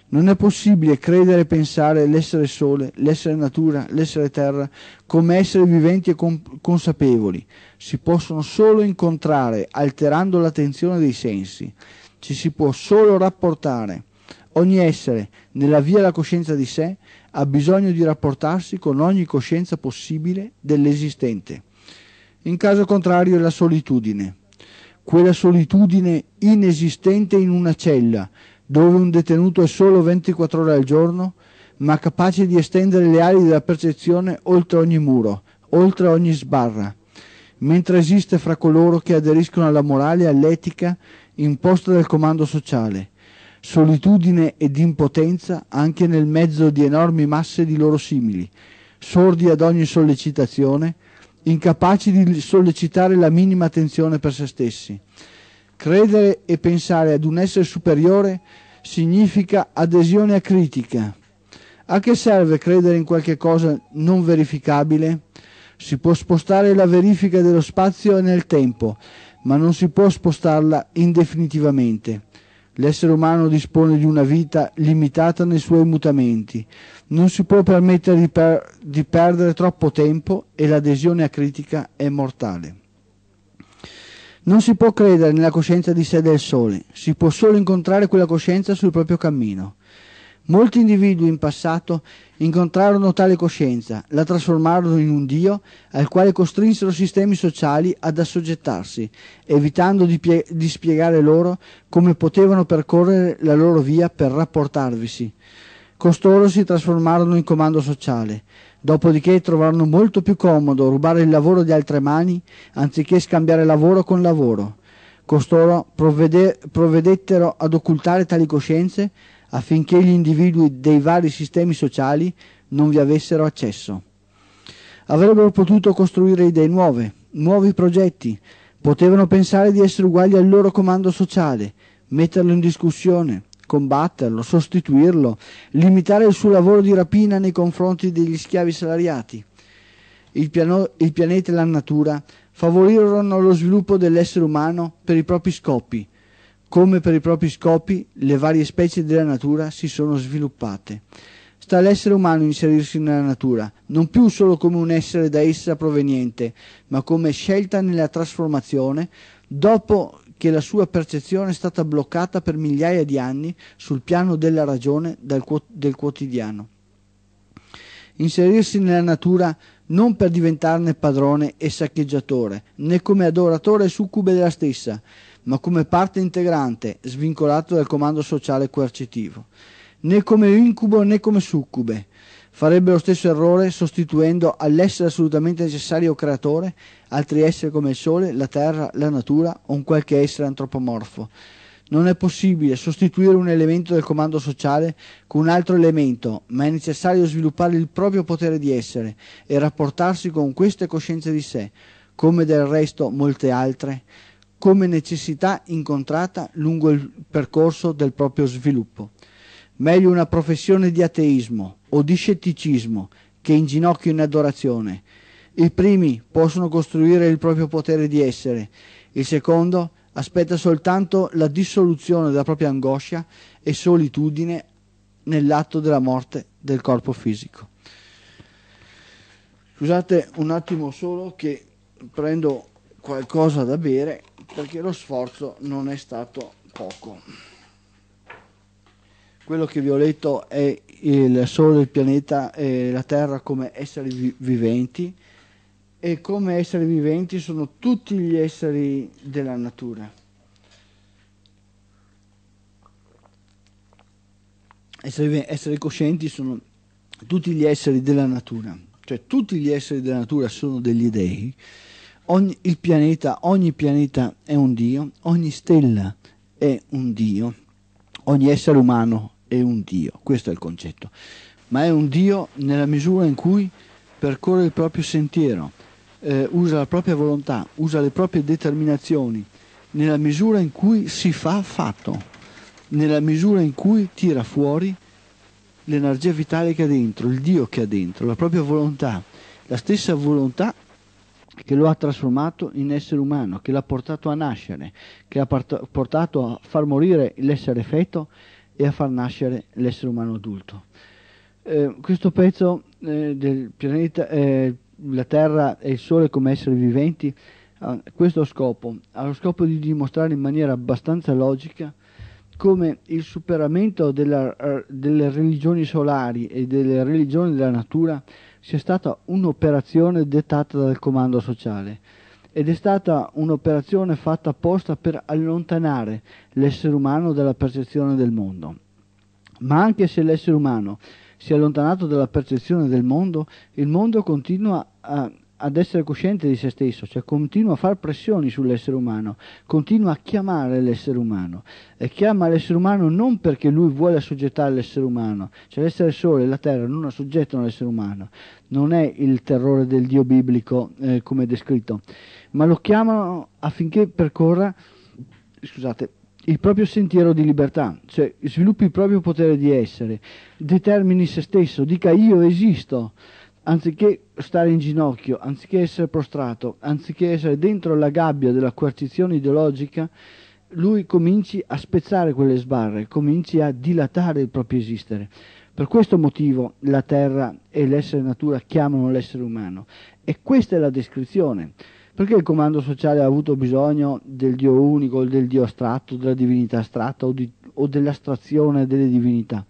Non è possibile credere e pensare l'essere sole, l'essere natura, l'essere terra come esseri viventi e consapevoli. Si possono solo incontrare alterando l'attenzione dei sensi. Ci si può solo rapportare. Ogni essere, nella via della coscienza di sé, ha bisogno di rapportarsi con ogni coscienza possibile dell'esistente. In caso contrario è la solitudine, quella solitudine inesistente in una cella, dove un detenuto è solo 24 ore al giorno, ma capace di estendere le ali della percezione oltre ogni muro, oltre ogni sbarra, mentre esiste fra coloro che aderiscono alla morale e all'etica imposta dal comando sociale, solitudine ed impotenza anche nel mezzo di enormi masse di loro simili, sordi ad ogni sollecitazione, incapaci di sollecitare la minima attenzione per se stessi. Credere e pensare ad un essere superiore significa adesione a critica. A che serve credere in qualche cosa non verificabile? Si può spostare la verifica dello spazio e nel tempo, ma non si può spostarla indefinitivamente. L'essere umano dispone di una vita limitata nei suoi mutamenti. Non si può permettere di, per, di perdere troppo tempo e l'adesione a critica è mortale. Non si può credere nella coscienza di sé del sole, si può solo incontrare quella coscienza sul proprio cammino. Molti individui in passato incontrarono tale coscienza, la trasformarono in un Dio al quale costrinsero sistemi sociali ad assoggettarsi, evitando di, pie- di spiegare loro come potevano percorrere la loro via per rapportarvisi. Costoro si trasformarono in comando sociale, dopodiché trovarono molto più comodo rubare il lavoro di altre mani anziché scambiare lavoro con lavoro. Costoro provvede- provvedettero ad occultare tali coscienze affinché gli individui dei vari sistemi sociali non vi avessero accesso. Avrebbero potuto costruire idee nuove, nuovi progetti, potevano pensare di essere uguali al loro comando sociale, metterlo in discussione, combatterlo, sostituirlo, limitare il suo lavoro di rapina nei confronti degli schiavi salariati. Il, piano, il pianeta e la natura favorirono lo sviluppo dell'essere umano per i propri scopi, come per i propri scopi le varie specie della natura si sono sviluppate. Sta all'essere umano inserirsi nella natura, non più solo come un essere da essa proveniente, ma come scelta nella trasformazione, dopo che la sua percezione è stata bloccata per migliaia di anni sul piano della ragione del quotidiano. Inserirsi nella natura non per diventarne padrone e saccheggiatore, né come adoratore e succube della stessa, ma come parte integrante, svincolato dal comando sociale coercitivo, né come incubo né come succube. Farebbe lo stesso errore sostituendo all'essere assolutamente necessario creatore altri esseri come il sole, la terra, la natura o un qualche essere antropomorfo. Non è possibile sostituire un elemento del comando sociale con un altro elemento, ma è necessario sviluppare il proprio potere di essere e rapportarsi con queste coscienze di sé, come del resto molte altre come necessità incontrata lungo il percorso del proprio sviluppo. Meglio una professione di ateismo o di scetticismo che inginocchio in adorazione. I primi possono costruire il proprio potere di essere, il secondo aspetta soltanto la dissoluzione della propria angoscia e solitudine nell'atto della morte del corpo fisico. Scusate un attimo solo che prendo qualcosa da bere perché lo sforzo non è stato poco. Quello che vi ho letto è il Sole, il pianeta e la Terra come esseri vi viventi e come esseri viventi sono tutti gli esseri della natura. Esseri, esseri coscienti sono tutti gli esseri della natura, cioè tutti gli esseri della natura sono degli dei ogni, il pianeta, ogni pianeta è un Dio, ogni stella è un Dio, ogni essere umano è un Dio, questo è il concetto, ma è un Dio nella misura in cui percorre il proprio sentiero, eh, usa la propria volontà, usa le proprie determinazioni, nella misura in cui si fa fatto, nella misura in cui tira fuori l'energia vitale che ha dentro, il Dio che ha dentro, la propria volontà, la stessa volontà che lo ha trasformato in essere umano, che l'ha portato a nascere, che ha portato a far morire l'essere feto e a far nascere l'essere umano adulto. Eh, questo pezzo eh, del pianeta, eh, la Terra e il Sole come esseri viventi, ha questo scopo, ha lo scopo di dimostrare in maniera abbastanza logica come il superamento della, eh, delle religioni solari e delle religioni della natura sia stata un'operazione dettata dal comando sociale ed è stata un'operazione fatta apposta per allontanare l'essere umano dalla percezione del mondo. Ma anche se l'essere umano si è allontanato dalla percezione del mondo, il mondo continua a ad essere cosciente di se stesso, cioè continua a fare pressioni sull'essere umano, continua a chiamare l'essere umano e chiama l'essere umano non perché lui vuole assoggettare l'essere umano, cioè l'essere sole e la terra non assoggettano l'essere umano, non è il terrore del Dio biblico eh, come descritto, ma lo chiamano affinché percorra scusate, il proprio sentiero di libertà, cioè sviluppi il proprio potere di essere, determini se stesso, dica io esisto anziché stare in ginocchio, anziché essere prostrato, anziché essere dentro la gabbia della coercizione ideologica, lui cominci a spezzare quelle sbarre, cominci a dilatare il proprio esistere. Per questo motivo la terra e l'essere natura chiamano l'essere umano. E questa è la descrizione. Perché il comando sociale ha avuto bisogno del Dio unico, del Dio astratto, della divinità astratta o, di, o dell'astrazione delle divinità?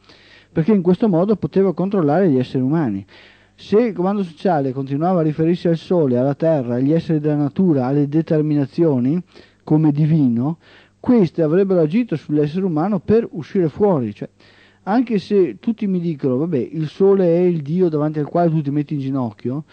Perché in questo modo poteva controllare gli esseri umani. Se il comando sociale continuava a riferirsi al sole, alla terra, agli esseri della natura, alle determinazioni come divino, queste avrebbero agito sull'essere umano per uscire fuori. Cioè, anche se tutti mi dicono, vabbè, il sole è il Dio davanti al quale tu ti metti in ginocchio,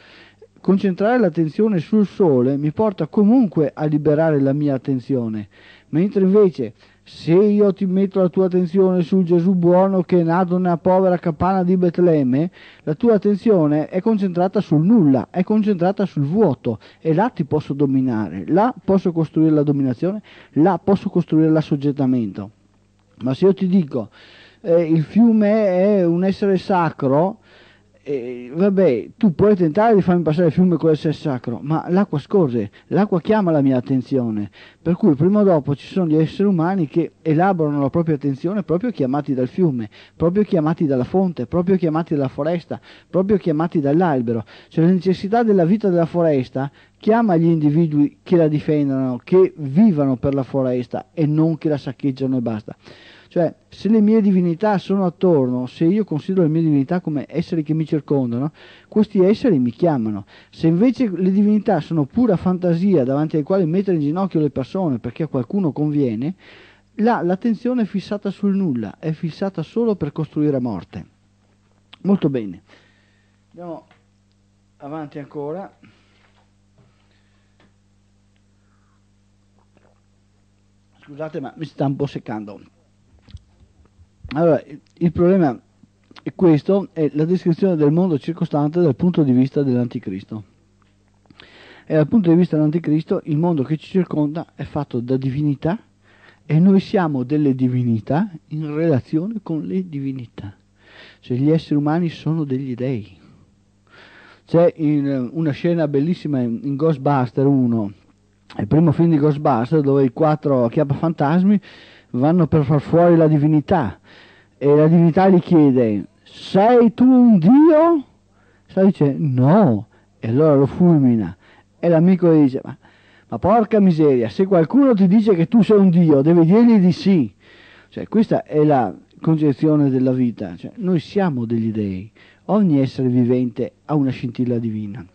concentrare l'attenzione sul sole mi porta comunque a liberare la mia attenzione, mentre invece se io ti metto la tua attenzione sul Gesù buono che è nato nella povera capanna di Betlemme, la tua attenzione è concentrata sul nulla, è concentrata sul vuoto e là ti posso dominare, là posso costruire la dominazione, là posso costruire l'assoggettamento. Ma se io ti dico eh, il fiume è un essere sacro, eh, vabbè, tu puoi tentare di farmi passare il fiume con l'essere sacro, ma l'acqua scorre, l'acqua chiama la mia attenzione, per cui prima o dopo ci sono gli esseri umani che elaborano la propria attenzione proprio chiamati dal fiume, proprio chiamati dalla fonte, proprio chiamati dalla foresta, proprio chiamati dall'albero. Cioè la necessità della vita della foresta chiama gli individui che la difendano, che vivano per la foresta e non che la saccheggiano e basta. Cioè, se le mie divinità sono attorno, se io considero le mie divinità come esseri che mi circondano, questi esseri mi chiamano. Se invece le divinità sono pura fantasia davanti alle quali mettere in ginocchio le persone perché a qualcuno conviene, là l'attenzione è fissata sul nulla, è fissata solo per costruire morte. Molto bene. Andiamo avanti ancora. Scusate, ma mi sta un po' seccando. Allora, il problema è questo, è la descrizione del mondo circostante dal punto di vista dell'anticristo. E dal punto di vista dell'anticristo il mondo che ci circonda è fatto da divinità e noi siamo delle divinità in relazione con le divinità. Cioè gli esseri umani sono degli dei. C'è in, eh, una scena bellissima in, in Ghostbuster 1, il primo film di Ghostbuster, dove i quattro chiappafantasmi fantasmi vanno per far fuori la divinità e la divinità gli chiede sei tu un dio? Sai dice no e allora lo fulmina e l'amico gli dice ma, ma, porca miseria se qualcuno ti dice che tu sei un dio devi dirgli di sì cioè questa è la concezione della vita cioè, noi siamo degli dei ogni essere vivente ha una scintilla divina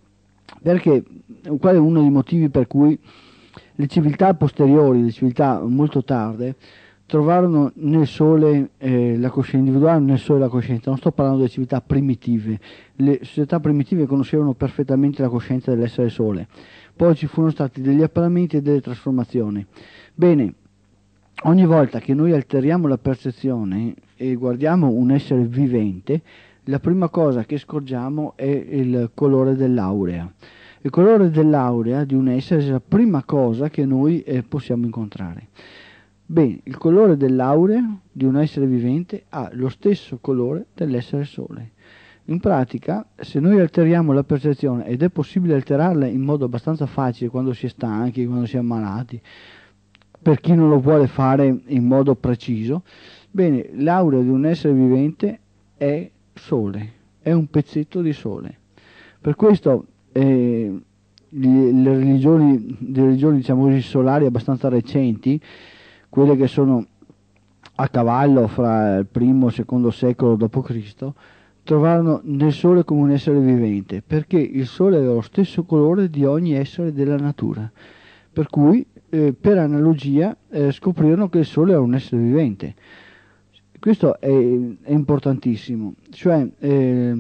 perché qual è uno dei motivi per cui le civiltà posteriori, le civiltà molto tarde, trovarono nel sole eh, la coscienza, individuale, nel sole la coscienza, non sto parlando delle civiltà primitive, le società primitive conoscevano perfettamente la coscienza dell'essere sole, poi ci furono stati degli apparamenti e delle trasformazioni. Bene, ogni volta che noi alteriamo la percezione e guardiamo un essere vivente, la prima cosa che scorgiamo è il colore dell'aurea. Il colore dell'aurea di un essere è la prima cosa che noi eh, possiamo incontrare. Bene, il colore dell'aurea di un essere vivente ha lo stesso colore dell'essere sole. In pratica, se noi alteriamo la percezione, ed è possibile alterarla in modo abbastanza facile quando si è stanchi, quando si è ammalati, per chi non lo vuole fare in modo preciso, bene, l'aurea di un essere vivente è sole, è un pezzetto di sole. Per questo eh, le, religioni, le religioni diciamo così, solari abbastanza recenti quelle che sono a cavallo fra il primo e il secondo secolo d.C., trovarono nel Sole come un essere vivente, perché il Sole aveva lo stesso colore di ogni essere della natura. Per cui, eh, per analogia, eh, scoprirono che il Sole era un essere vivente. Questo è, è importantissimo, cioè eh,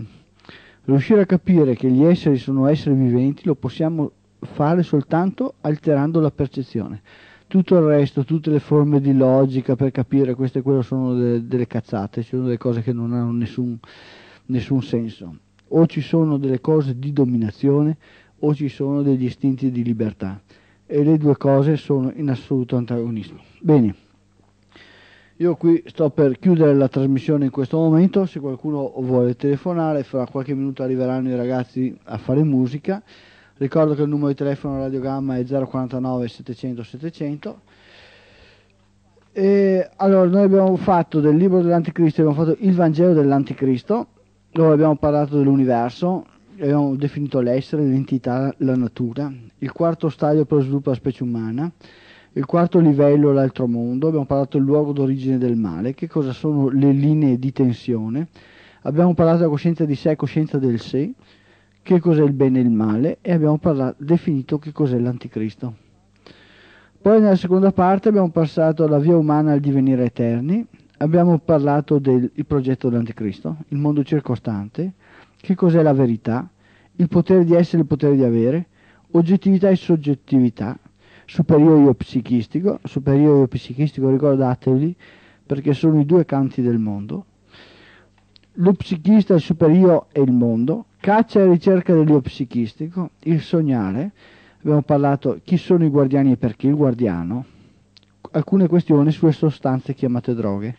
riuscire a capire che gli esseri sono esseri viventi lo possiamo fare soltanto alterando la percezione tutto il resto, tutte le forme di logica per capire queste e quello sono de, delle cazzate, sono delle cose che non hanno nessun, nessun senso. O ci sono delle cose di dominazione o ci sono degli istinti di libertà e le due cose sono in assoluto antagonismo. Bene, io qui sto per chiudere la trasmissione in questo momento, se qualcuno vuole telefonare fra qualche minuto arriveranno i ragazzi a fare musica. Ricordo che il numero di telefono Radiogamma è 049 700 700. E, allora, noi abbiamo fatto del libro dell'Anticristo, abbiamo fatto il Vangelo dell'Anticristo, dove abbiamo parlato dell'universo, abbiamo definito l'essere, l'entità, la natura, il quarto stadio per lo sviluppo della specie umana, il quarto livello l'altro mondo, abbiamo parlato del luogo d'origine del male, che cosa sono le linee di tensione, abbiamo parlato della coscienza di sé e coscienza del sé, che cos'è il bene e il male e abbiamo parlato, definito che cos'è l'anticristo. Poi nella seconda parte abbiamo passato alla via umana al divenire eterni, abbiamo parlato del progetto dell'anticristo, il mondo circostante, che cos'è la verità, il potere di essere e il potere di avere, oggettività e soggettività, superiore io psichistico, superiore io psichistico ricordatevi perché sono i due canti del mondo, lo psichista il superiore e il mondo, caccia e ricerca dell'io psichistico, il sognare, abbiamo parlato chi sono i guardiani e perché il guardiano, alcune questioni sulle sostanze chiamate droghe.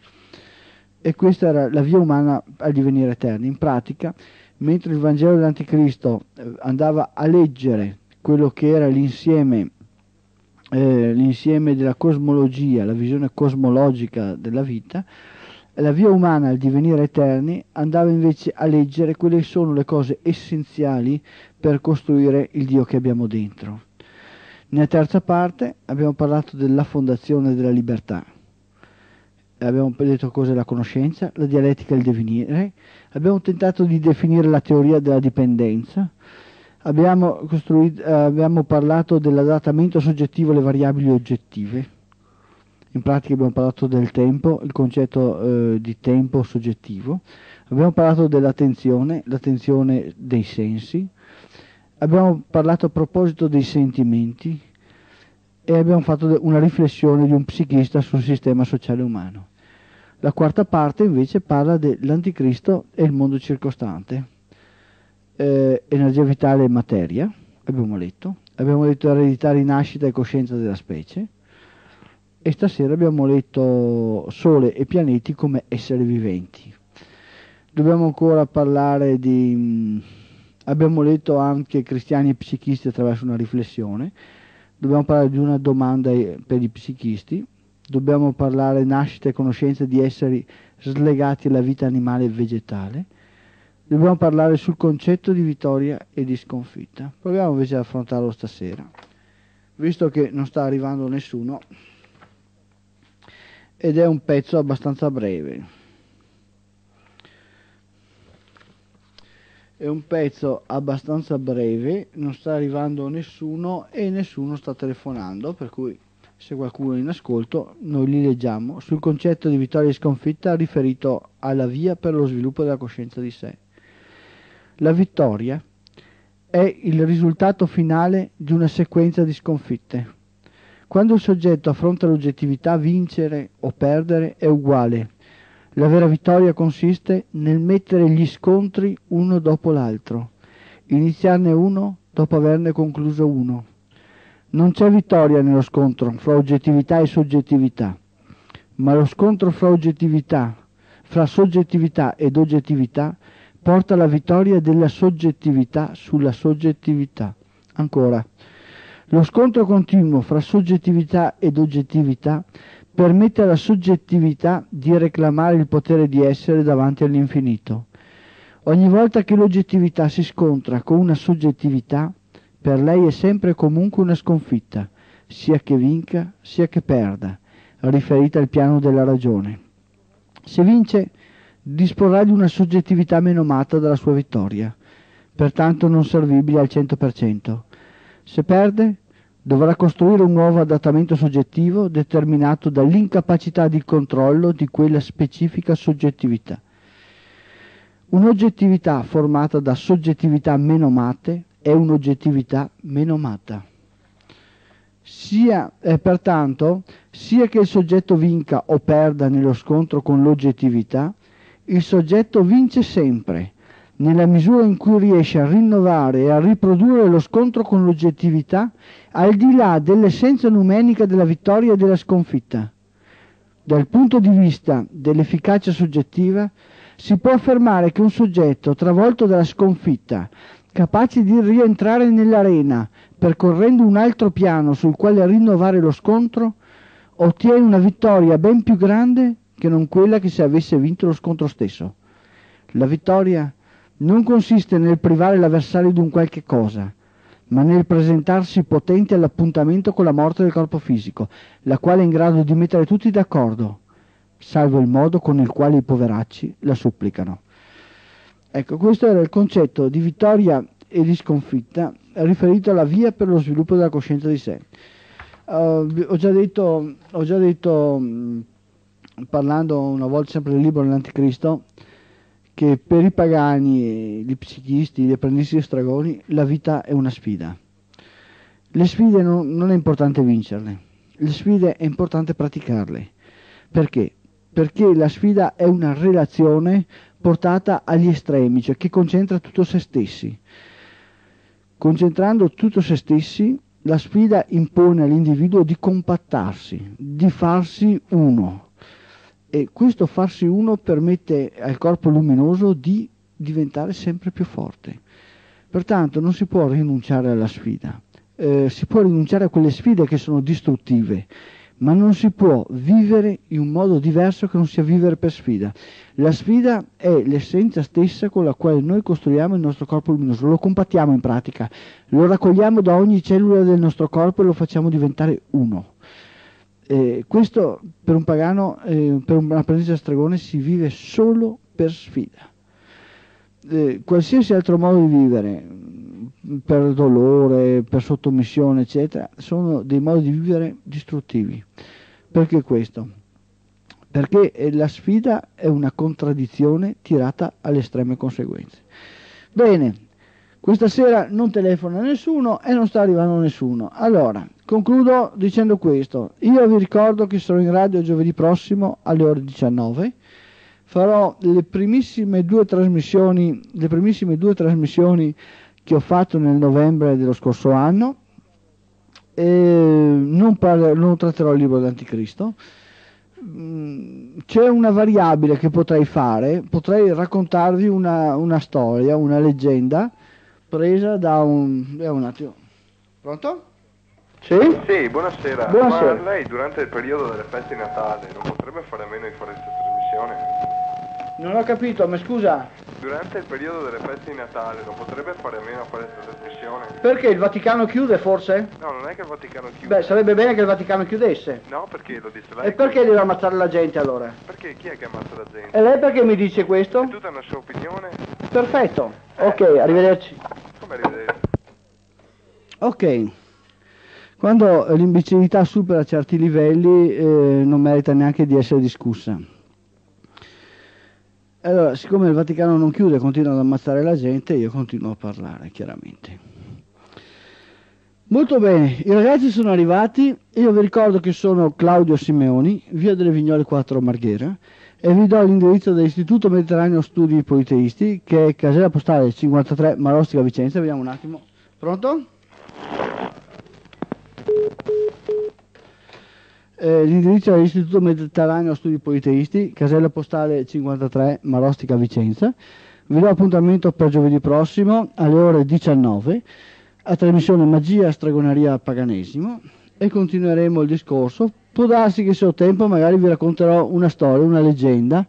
E questa era la via umana al divenire eterni. In pratica, mentre il Vangelo dell'Anticristo eh, andava a leggere quello che era l'insieme, eh, l'insieme della cosmologia, la visione cosmologica della vita, la via umana al divenire eterni andava invece a leggere quelle che sono le cose essenziali per costruire il Dio che abbiamo dentro. Nella terza parte abbiamo parlato della fondazione della libertà. Abbiamo detto cos'è la conoscenza, la dialettica e il divenire. Abbiamo tentato di definire la teoria della dipendenza. Abbiamo, abbiamo parlato dell'adattamento soggettivo alle variabili oggettive in pratica abbiamo parlato del tempo, il concetto eh, di tempo soggettivo, abbiamo parlato dell'attenzione, l'attenzione dei sensi, abbiamo parlato a proposito dei sentimenti e abbiamo fatto una riflessione di un psichista sul sistema sociale umano. La quarta parte invece parla dell'anticristo e il mondo circostante, eh, energia vitale e materia, abbiamo letto, abbiamo detto eredità, rinascita e coscienza della specie, e stasera abbiamo letto Sole e pianeti come esseri viventi. Dobbiamo ancora parlare di... Mm, abbiamo letto anche Cristiani e psichisti attraverso una riflessione, dobbiamo parlare di una domanda eh, per i psichisti, dobbiamo parlare nascita e conoscenza di esseri slegati alla vita animale e vegetale, dobbiamo parlare sul concetto di vittoria e di sconfitta. Proviamo invece ad affrontarlo stasera. Visto che non sta arrivando nessuno, ed è un pezzo abbastanza breve. È un pezzo abbastanza breve, non sta arrivando nessuno e nessuno sta telefonando, per cui se qualcuno è in ascolto noi li leggiamo sul concetto di vittoria e sconfitta riferito alla via per lo sviluppo della coscienza di sé. La vittoria è il risultato finale di una sequenza di sconfitte quando il soggetto affronta l'oggettività, vincere o perdere è uguale. La vera vittoria consiste nel mettere gli scontri uno dopo l'altro, iniziarne uno dopo averne concluso uno. Non c'è vittoria nello scontro fra oggettività e soggettività, ma lo scontro fra oggettività, fra soggettività ed oggettività porta alla vittoria della soggettività sulla soggettività. Ancora, lo scontro continuo fra soggettività ed oggettività permette alla soggettività di reclamare il potere di essere davanti all'infinito. Ogni volta che l'oggettività si scontra con una soggettività, per lei è sempre e comunque una sconfitta, sia che vinca sia che perda, riferita al piano della ragione. Se vince, disporrà di una soggettività meno matta dalla sua vittoria, pertanto non servibile al 100%. Se perde, dovrà costruire un nuovo adattamento soggettivo determinato dall'incapacità di controllo di quella specifica soggettività. Un'oggettività formata da soggettività meno mate è un'oggettività meno mata. Sia, eh, pertanto, sia che il soggetto vinca o perda nello scontro con l'oggettività, il soggetto vince sempre, nella misura in cui riesce a rinnovare e a riprodurre lo scontro con l'oggettività, al di là dell'essenza numenica della vittoria e della sconfitta. Dal punto di vista dell'efficacia soggettiva, si può affermare che un soggetto travolto dalla sconfitta, capace di rientrare nell'arena, percorrendo un altro piano sul quale rinnovare lo scontro, ottiene una vittoria ben più grande che non quella che se avesse vinto lo scontro stesso. La vittoria è non consiste nel privare l'avversario di un qualche cosa, ma nel presentarsi potente all'appuntamento con la morte del corpo fisico, la quale è in grado di mettere tutti d'accordo, salvo il modo con il quale i poveracci la supplicano. Ecco, questo era il concetto di vittoria e di sconfitta riferito alla via per lo sviluppo della coscienza di sé. Uh, ho già detto, ho già detto mh, parlando una volta sempre del libro dell'Anticristo, che per i pagani, gli psichisti, gli apprendisti e stragoni la vita è una sfida. Le sfide non, non è importante vincerle, le sfide è importante praticarle. Perché? Perché la sfida è una relazione portata agli estremi, cioè che concentra tutto se stessi. Concentrando tutto se stessi, la sfida impone all'individuo di compattarsi, di farsi uno, e questo farsi uno permette al corpo luminoso di diventare sempre più forte. Pertanto non si può rinunciare alla sfida, eh, si può rinunciare a quelle sfide che sono distruttive, ma non si può vivere in un modo diverso che non sia vivere per sfida. La sfida è l'essenza stessa con la quale noi costruiamo il nostro corpo luminoso, lo compattiamo in pratica, lo raccogliamo da ogni cellula del nostro corpo e lo facciamo diventare uno. Eh, questo per un pagano, eh, per una presenza stregone si vive solo per sfida. Eh, qualsiasi altro modo di vivere, mm, per dolore, per sottomissione, eccetera, sono dei modi di vivere distruttivi. Perché questo? Perché eh, la sfida è una contraddizione tirata alle estreme conseguenze. Bene, questa sera non telefona nessuno e non sta arrivando nessuno. Allora, Concludo dicendo questo, io vi ricordo che sarò in radio giovedì prossimo alle ore 19, farò le primissime due trasmissioni, le primissime due trasmissioni che ho fatto nel novembre dello scorso anno, e non, parlo, non tratterò il libro d'Anticristo, c'è una variabile che potrei fare, potrei raccontarvi una, una storia, una leggenda presa da un... Eh, un attimo, pronto? Sì? Sì, buonasera. buonasera. Ma lei durante il periodo delle feste di Natale non potrebbe fare a meno di fare questa trasmissione? Non ho capito, ma scusa. Durante il periodo delle feste di Natale non potrebbe fare a meno di fare questa trasmissione? Perché il Vaticano chiude forse? No, non è che il Vaticano chiude. Beh, sarebbe bene che il Vaticano chiudesse. No, perché lo disse lei? E perché deve ammazzare la gente allora? Perché chi è che ammazza la gente? E lei perché mi dice questo? È tutta una sua opinione. Perfetto. Eh. Ok, arrivederci. Come arrivederci? Ok. Quando l'imbecillità supera certi livelli eh, non merita neanche di essere discussa. Allora, siccome il Vaticano non chiude e continua ad ammazzare la gente, io continuo a parlare, chiaramente. Molto bene, i ragazzi sono arrivati, io vi ricordo che sono Claudio Simeoni, via delle Vignole 4 Marghera, e vi do l'indirizzo dell'Istituto Mediterraneo Studi Politeisti, che è casella postale 53 Marostica Vicenza, vediamo un attimo, pronto? Eh, l'indirizzo è l'Istituto Mediterraneo Studi Politeisti, casella postale 53, Marostica, Vicenza. Vi do appuntamento per giovedì prossimo alle ore 19 a trasmissione Magia Stregoneria Paganesimo e continueremo il discorso. Può darsi che se ho tempo magari vi racconterò una storia, una leggenda,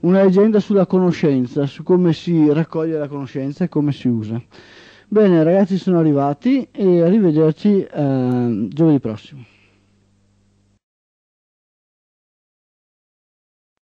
una leggenda sulla conoscenza, su come si raccoglie la conoscenza e come si usa. Bene ragazzi sono arrivati e arrivederci eh, giovedì prossimo.